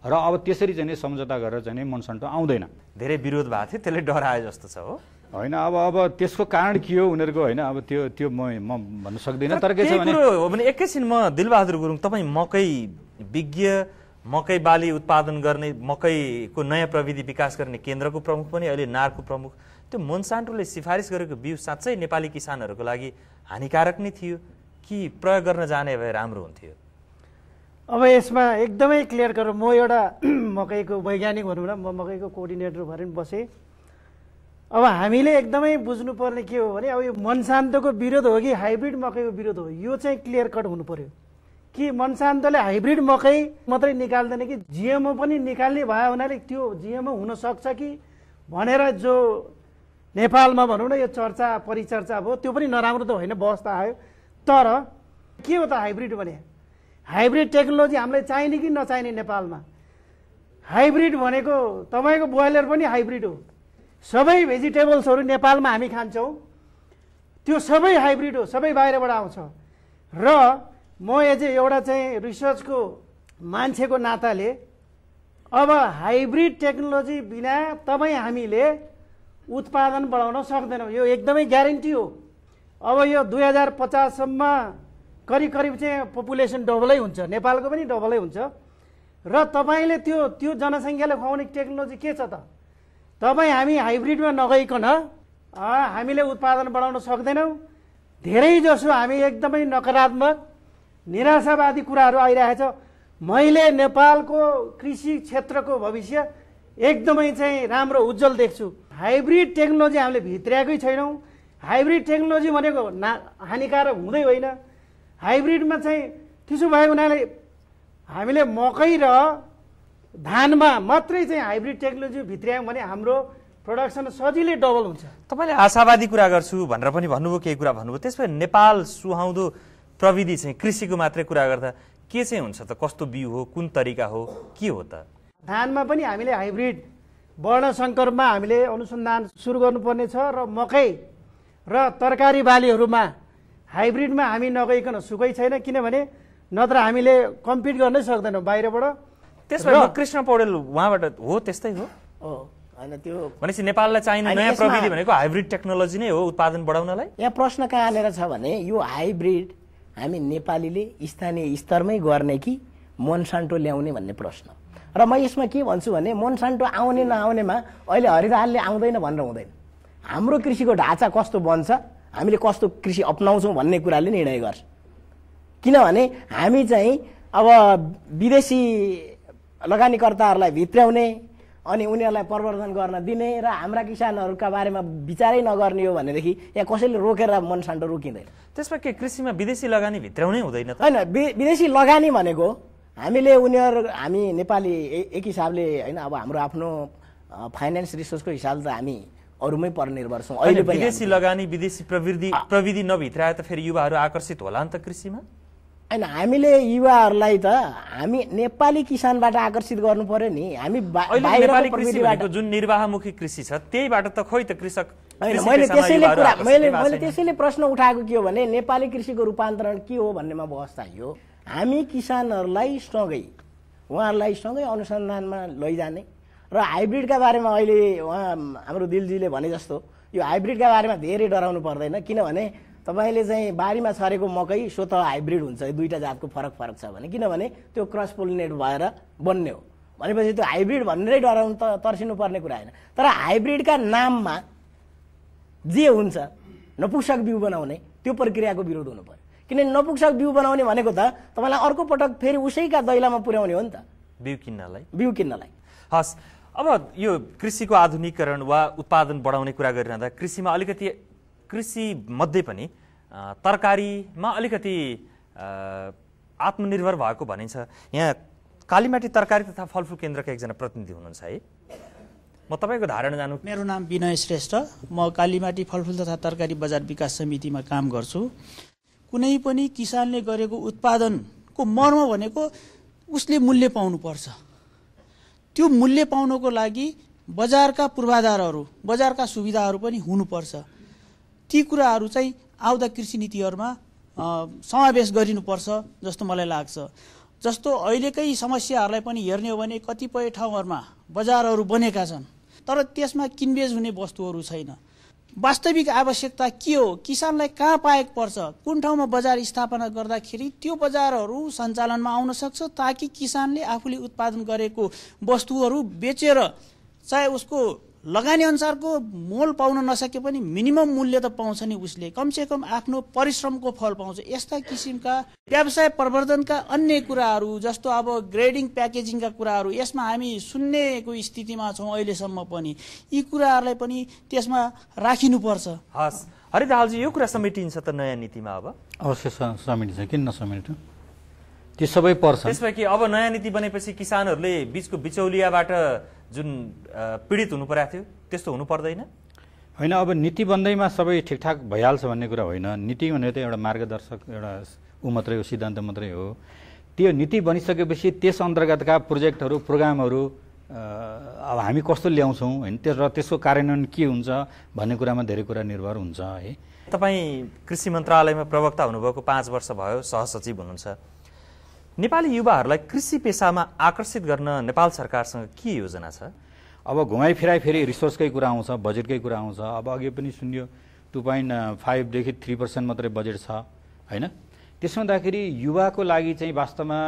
र अब त्यसरी चाहिँ सम्झौता गरेर चाहिँ मनसान्टो आउँदैन धेरै विरोध भएको थियो त्यसले डराए जस्तो छ हो होइन अब अब त्यसको कारण के हो उनीहरूको होइन अब त्यो त्यो म म भन्न सक्दिनँ तर के छ भने हो भने एकैछिन म दिलबहादुर गुरुङ तपाईँ मकै विज्ञ मकै बाली उत्पादन गर्ने मकैको नयाँ प्रविधि विकास गर्ने केन्द्रको प्रमुख पनि अहिले नारको प्रमुख त्यो मोन्सान्टोले सिफारिस गरेको बिउ साँच्चै नेपाली किसानहरूको लागि हानिकारक नै थियो कि प्रयोग गर्न जाने भए राम्रो हुन्थ्यो अब यसमा एकदमै क्लियर गरौँ म एउटा <clears throat> मकैको वैज्ञानिक भनौँ न म मकैको कोअर्डिनेटर भएर पनि बसेँ अब हामीले एकदमै बुझ्नुपर्ने के हो भने अब यो मनसान्तोको विरोध हो कि हाइब्रिड मकैको विरोध हो यो चाहिँ क्लियर कट हुनु पर्यो कि मनसान्तोले हाइब्रिड मकै मात्रै निकाल्दैन कि जिएमओ पनि निकाल्ने भए हुनाले त्यो जिएमओ हुनसक्छ कि भनेर जो नेपालमा भनौँ न यो चर्चा परिचर्चा भयो त्यो पनि नराम्रो त होइन बस त आयो तर के हो त हाइब्रिड भने हाइब्रिड टेक्नोलोजी हामीलाई चाहिने कि नचाहिने नेपालमा हाइब्रिड भनेको तपाईँको बोइलर पनि हाइब्रिड हो सबै भेजिटेबल्सहरू नेपालमा हामी खान्छौँ त्यो सबै हाइब्रिड हो सबै बाहिरबाट आउँछ र म एज एउटा चाहिँ रिसर्चको मान्छेको नाताले अब हाइब्रिड टेक्नोलोजी बिना तपाईँ हामीले उत्पादन बढाउन सक्दैनौँ यो एकदमै ग्यारेन्टी हो अब यो दुई हजार पचाससम्म करिब करिब चाहिँ पपुलेसन डबलै हुन्छ नेपालको पनि डबलै हुन्छ र तपाईँले त्यो त्यो जनसङ्ख्यालाई खुवाउने टेक्नोलोजी के छ त तपाईँ हामी हाइब्रिडमा नगइकन हामीले उत्पादन बढाउन सक्दैनौँ धेरैजसो हामी एकदमै नकारात्मक निराशावादी कुराहरू आइरहेछ मैले नेपालको कृषि क्षेत्रको भविष्य एकदमै चाहिँ राम्रो उज्जवल देख्छु हाइब्रिड टेक्नोलोजी हामीले भित्रिएकै छैनौँ हाइब्रिड टेक्नोलोजी भनेको ना हानिकारक हुँदै होइन हाइब्रिडमा चाहिँ त्यसो भए हुनाले हामीले मकै र धानमा मात्रै चाहिँ हाइब्रिड टेक्नोलोजी भित्रियायौँ भने हाम्रो प्रडक्सन सजिलै डबल हुन्छ तपाईँले आशावादी कुरा गर्छु भनेर पनि भन्नुभयो केही कुरा भन्नुभयो भए नेपाल सुहाउँदो प्रविधि चाहिँ कृषिको मात्रै कुरा गर्दा के चाहिँ हुन्छ त कस्तो बिउ हो कुन तरिका हो के हो त धानमा पनि हामीले हाइब्रिड वर्णशङ्करमा हामीले अनुसन्धान सुरु गर्नुपर्ने छ र मकै र तरकारी बालीहरूमा हाइब्रिडमा हामी नगइकन सुकै छैन किनभने नत्र हामीले कम्पिट गर्नै सक्दैनौँ बाहिरबाट त्यसमा कृष्ण पौडेल उहाँबाट हो त्यस्तै हो होइन त्यो भनेपछि नेपाललाई चाहिने नयाँ प्रविधि भनेको हाइब्रिड टेक्नोलोजी नै हो उत्पादन बढाउनलाई यहाँ प्रश्न कहाँ आनेर छ भने यो हाइब्रिड हामी नेपालीले स्थानीय स्तरमै गर्ने कि मनसान्टो ल्याउने भन्ने प्रश्न र म यसमा के भन्छु भने मनसान्टो आउने नआउनेमा अहिले हरिदालले आउँदैन भनेर हुँदैन हाम्रो कृषिको ढाँचा कस्तो बन्छ हामीले कस्तो कृषि अप्नाउँछौँ भन्ने कुराले निर्णय गर्छ किनभने हामी चाहिँ अब विदेशी लगानीकर्ताहरूलाई भित्राउने अनि उनीहरूलाई प्रवर्धन गर्न दिने र हाम्रा किसानहरूका बारेमा विचारै नगर्ने हो भनेदेखि यहाँ कसैले रोकेर मनसान्टो रोकिँदैन त्यसमा के कृषिमा विदेशी लगानी भित्राउनै हुँदैन होइन विदेशी लगानी भनेको हामीले उनीहरू हामी नेपाली एक हिसाबले होइन अब हाम्रो आफ्नो फाइनेन्स रिसोर्सको हिसाबले त हामी अरूमै पर निर्भर छौँ अहिले विदेशी लगानी विदेशी प्रविधि प्रविधि नभित्राए त फेरि युवाहरू आकर्षित होला नि त कृषिमा होइन हामीले युवाहरूलाई त हामी नेपाली किसानबाट आकर्षित गर्नु पर्यो नि हामी नेपाली कृषिबाट जुन निर्वाहमुखी कृषि छ त्यहीबाट त खोइ त कृषक मैले त्यसैले कुरा मैले मैले त्यसैले प्रश्न उठाएको के हो भने नेपाली कृषिको रूपान्तरण के हो भन्नेमा व्यवस्था यो हामी किसानहरूलाई सँगै उहाँहरूलाई सँगै अनुसन्धानमा लैजाने र हाइब्रिडका बारेमा अहिले उहाँ हाम्रो दिलजीले भने जस्तो यो हाइब्रिडका बारेमा धेरै डराउनु पर्दैन किनभने तपाईँले चाहिँ बारीमा छरेको मकै स्वत हाइब्रिड हुन्छ दुईवटा जातको फरक फरक छ भने किनभने त्यो क्रस पोलिनेट भएर बन्ने हो भनेपछि त्यो हाइब्रिड भनेरै डराउनु त तर्सिनु पर्ने कुरा होइन तर हाइब्रिडका नाममा जे हुन्छ नपुसक बिउ बनाउने त्यो प्रक्रियाको विरोध हुनुपर्छ किनभने नपुग्छ बिउ बनाउने भनेको त तपाईँलाई अर्को पटक फेरि उसैका दैलामा पुर्याउने हो नि त बिउ किन्नलाई बिउ किन्नलाई हस् अब यो कृषिको आधुनिकरण वा उत्पादन बढाउने कुरा गरिरहँदा कृषिमा अलिकति कृषि मध्ये पनि तरकारीमा अलिकति आत्मनिर्भर भएको भनिन्छ यहाँ कालीमाटी तरकारी तथा फलफुल केन्द्रका एकजना प्रतिनिधि हुनुहुन्छ है म तपाईँको धारणा जानु मेरो नाम विनय श्रेष्ठ म कालीमाटी फलफुल तथा तरकारी बजार विकास समितिमा काम गर्छु कुनै पनि किसानले गरेको उत्पादनको मर्म भनेको उसले मूल्य पाउनुपर्छ त्यो मूल्य पाउनको लागि बजारका पूर्वाधारहरू बजारका सुविधाहरू पनि हुनुपर्छ ती कुराहरू चाहिँ आउँदा कृषि नीतिहरूमा समावेश गरिनुपर्छ जस्तो मलाई लाग्छ जस्तो अहिलेकै समस्याहरूलाई पनि हेर्ने हो भने कतिपय ठाउँहरूमा बजारहरू बनेका छन् तर त्यसमा किनबेज हुने वस्तुहरू छैन वास्तविक आवश्यकता के हो किसानलाई कहाँ पाएको पर्छ कुन ठाउँमा बजार स्थापना गर्दाखेरि त्यो बजारहरू सञ्चालनमा आउन सक्छ ताकि किसानले आफूले उत्पादन गरेको वस्तुहरू बेचेर चाहे उसको लगानी अनुसारको मोल पाउन नसके पनि मिनिमम मूल्य त पाउँछ नि उसले कमसेकम आफ्नो परिश्रमको फल पाउँछ यस्ता किसिमका व्यवसाय प्रवर्धनका अन्य कुराहरू जस्तो अब ग्रेडिङ प्याकेजिङका कुराहरू यसमा हामी सुन्नेको स्थितिमा छौँ अहिलेसम्म पनि यी कुराहरूलाई पनि त्यसमा राखिनुपर्छ हस् हरि दाहालजी यो कुरा समेटिन्छ त नयाँ नीतिमा अब अवश्य समेटिन्छ किन नसमेट त्यो सबै पर्छ त्यसपछि अब नयाँ नीति बनेपछि किसानहरूले बिचको बिचौलियाबाट जुन पीडित हुनु परेको थियो त्यस्तो हुनु पर्दैन होइन अब नीति बन्दैमा सबै ठिकठाक भइहाल्छ भन्ने कुरा होइन नीति भनेको त एउटा मार्गदर्शक एउटा ऊ मात्रै हो सिद्धान्त मात्रै हो त्यो नीति बनिसकेपछि त्यस अन्तर्गतका प्रोजेक्टहरू प्रोग्रामहरू अब हामी कस्तो ल्याउँछौँ होइन त्यो र त्यसको कार्यान्वयन के हुन्छ भन्ने कुरामा धेरै कुरा निर्भर हुन्छ है तपाईँ कृषि मन्त्रालयमा प्रवक्ता हुनुभएको पाँच वर्ष भयो सहसचिव हुनुहुन्छ नेपाली युवाहरूलाई कृषि पेसामा आकर्षित गर्न नेपाल सरकारसँग के योजना छ अब घुमाइ फिराइ फेरि रिसोर्सकै कुरा आउँछ बजेटकै कुरा आउँछ अब अघि पनि सुन्यो टु पोइन्ट फाइभदेखि थ्री पर्सेन्ट मात्रै बजेट छ होइन त्यसो हुँदाखेरि युवाको लागि चाहिँ वास्तवमा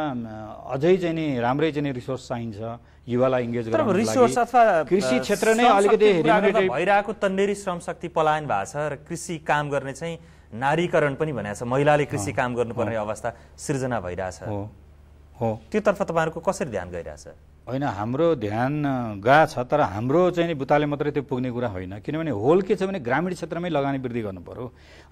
अझै चाहिँ नि राम्रै चाहिँ रिसोर्स चाहिन्छ युवालाई इङ्गेज गरेर रिसोर्स अथवा कृषि क्षेत्र नै अलिकति भइरहेको तन्नेरी शक्ति पलायन भएको छ र कृषि काम गर्ने चाहिँ नारीकरण पनि भनेको छ महिलाले कृषि काम गर्नुपर्ने अवस्था सिर्जना भइरहेछ हो त्योतर्फ तपाईँहरूको कसरी ध्यान गइरहेछ होइन हाम्रो ध्यान गा छ तर हाम्रो चाहिँ बुताले मात्रै त्यो पुग्ने कुरा होइन किनभने होल के छ भने ग्रामीण क्षेत्रमै लगानी वृद्धि पऱ्यो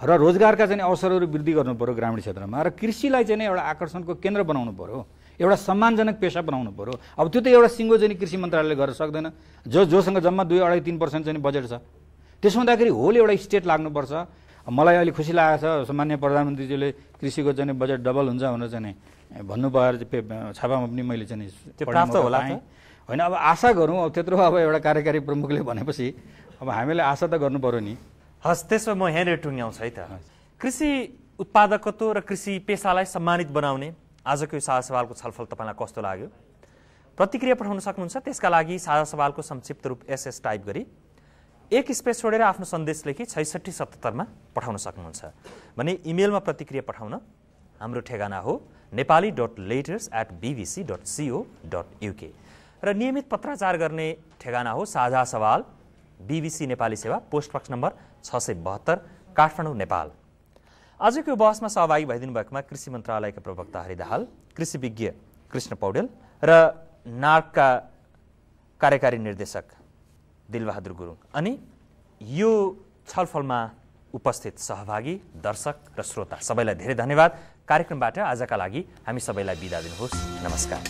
र रोजगारका चाहिँ अवसरहरू वृद्धि पऱ्यो ग्रामीण क्षेत्रमा र कृषिलाई चाहिँ एउटा आकर्षणको केन्द्र बनाउनु पऱ्यो एउटा सम्मानजनक पेसा बनाउनु पऱ्यो अब त्यो त एउटा सिङ्गो चाहिँ कृषि मन्त्रालयले गर्न सक्दैन जो जोसँग जम्मा दुई अढाई तिन पर्सेन्ट चाहिँ बजेट छ त्यसो हुँदाखेरि होल एउटा स्टेट लाग्नुपर्छ मलाई अहिले खुसी लागेको छ मान्य प्रधानमन्त्रीज्यूले कृषिको चाहिँ बजेट डबल हुन्छ भनेर चाहिँ भन्नुभयो छापामा पनि मैले चाहिँ प्राप्त होला है होइन अब आशा गरौँ अब त्यत्रो अब एउटा कार्यकारी प्रमुखले भनेपछि अब हामीले आशा त गर्नु पऱ्यो नि हस् त्यसो म यहाँनिर टुङ्ग्याउँछु है त कृषि उत्पादकत्व र कृषि पेसालाई सम्मानित बनाउने आजको यो साझा सवालको छलफल तपाईँलाई कस्तो लाग्यो प्रतिक्रिया पठाउन सक्नुहुन्छ त्यसका लागि साझा सवालको संक्षिप्त रूप एसएस टाइप गरी एक स्पेस छोडेर आफ्नो सन्देश लेखी छैसठी सतहत्तरमा पठाउन सक्नुहुन्छ भने इमेलमा प्रतिक्रिया पठाउन हाम्रो ठेगाना हो Nepali dot letters at BBC dot C O dot UK र नियमित पत्राचार गर्ने ठेगाना हो साझा सवाल बिबिसी नेपाली सेवा पोस्टबक्स नम्बर छ सय बहत्तर काठमाडौँ नेपाल आजको यो बहसमा सहभागी भइदिनु भएकोमा कृषि मन्त्रालयका प्रवक्ता हरि दाहाल कृषि विज्ञ कृष्ण पौडेल र नार्कका कार्यकारी निर्देशक दिलबहादुर गुरुङ अनि यो छलफलमा उपस्थित सहभागी दर्शक र श्रोता सबैलाई धेरै धन्यवाद कार्यक्रमबाट आजका लागि हामी सबैलाई बिदा दिनुहोस् नमस्कार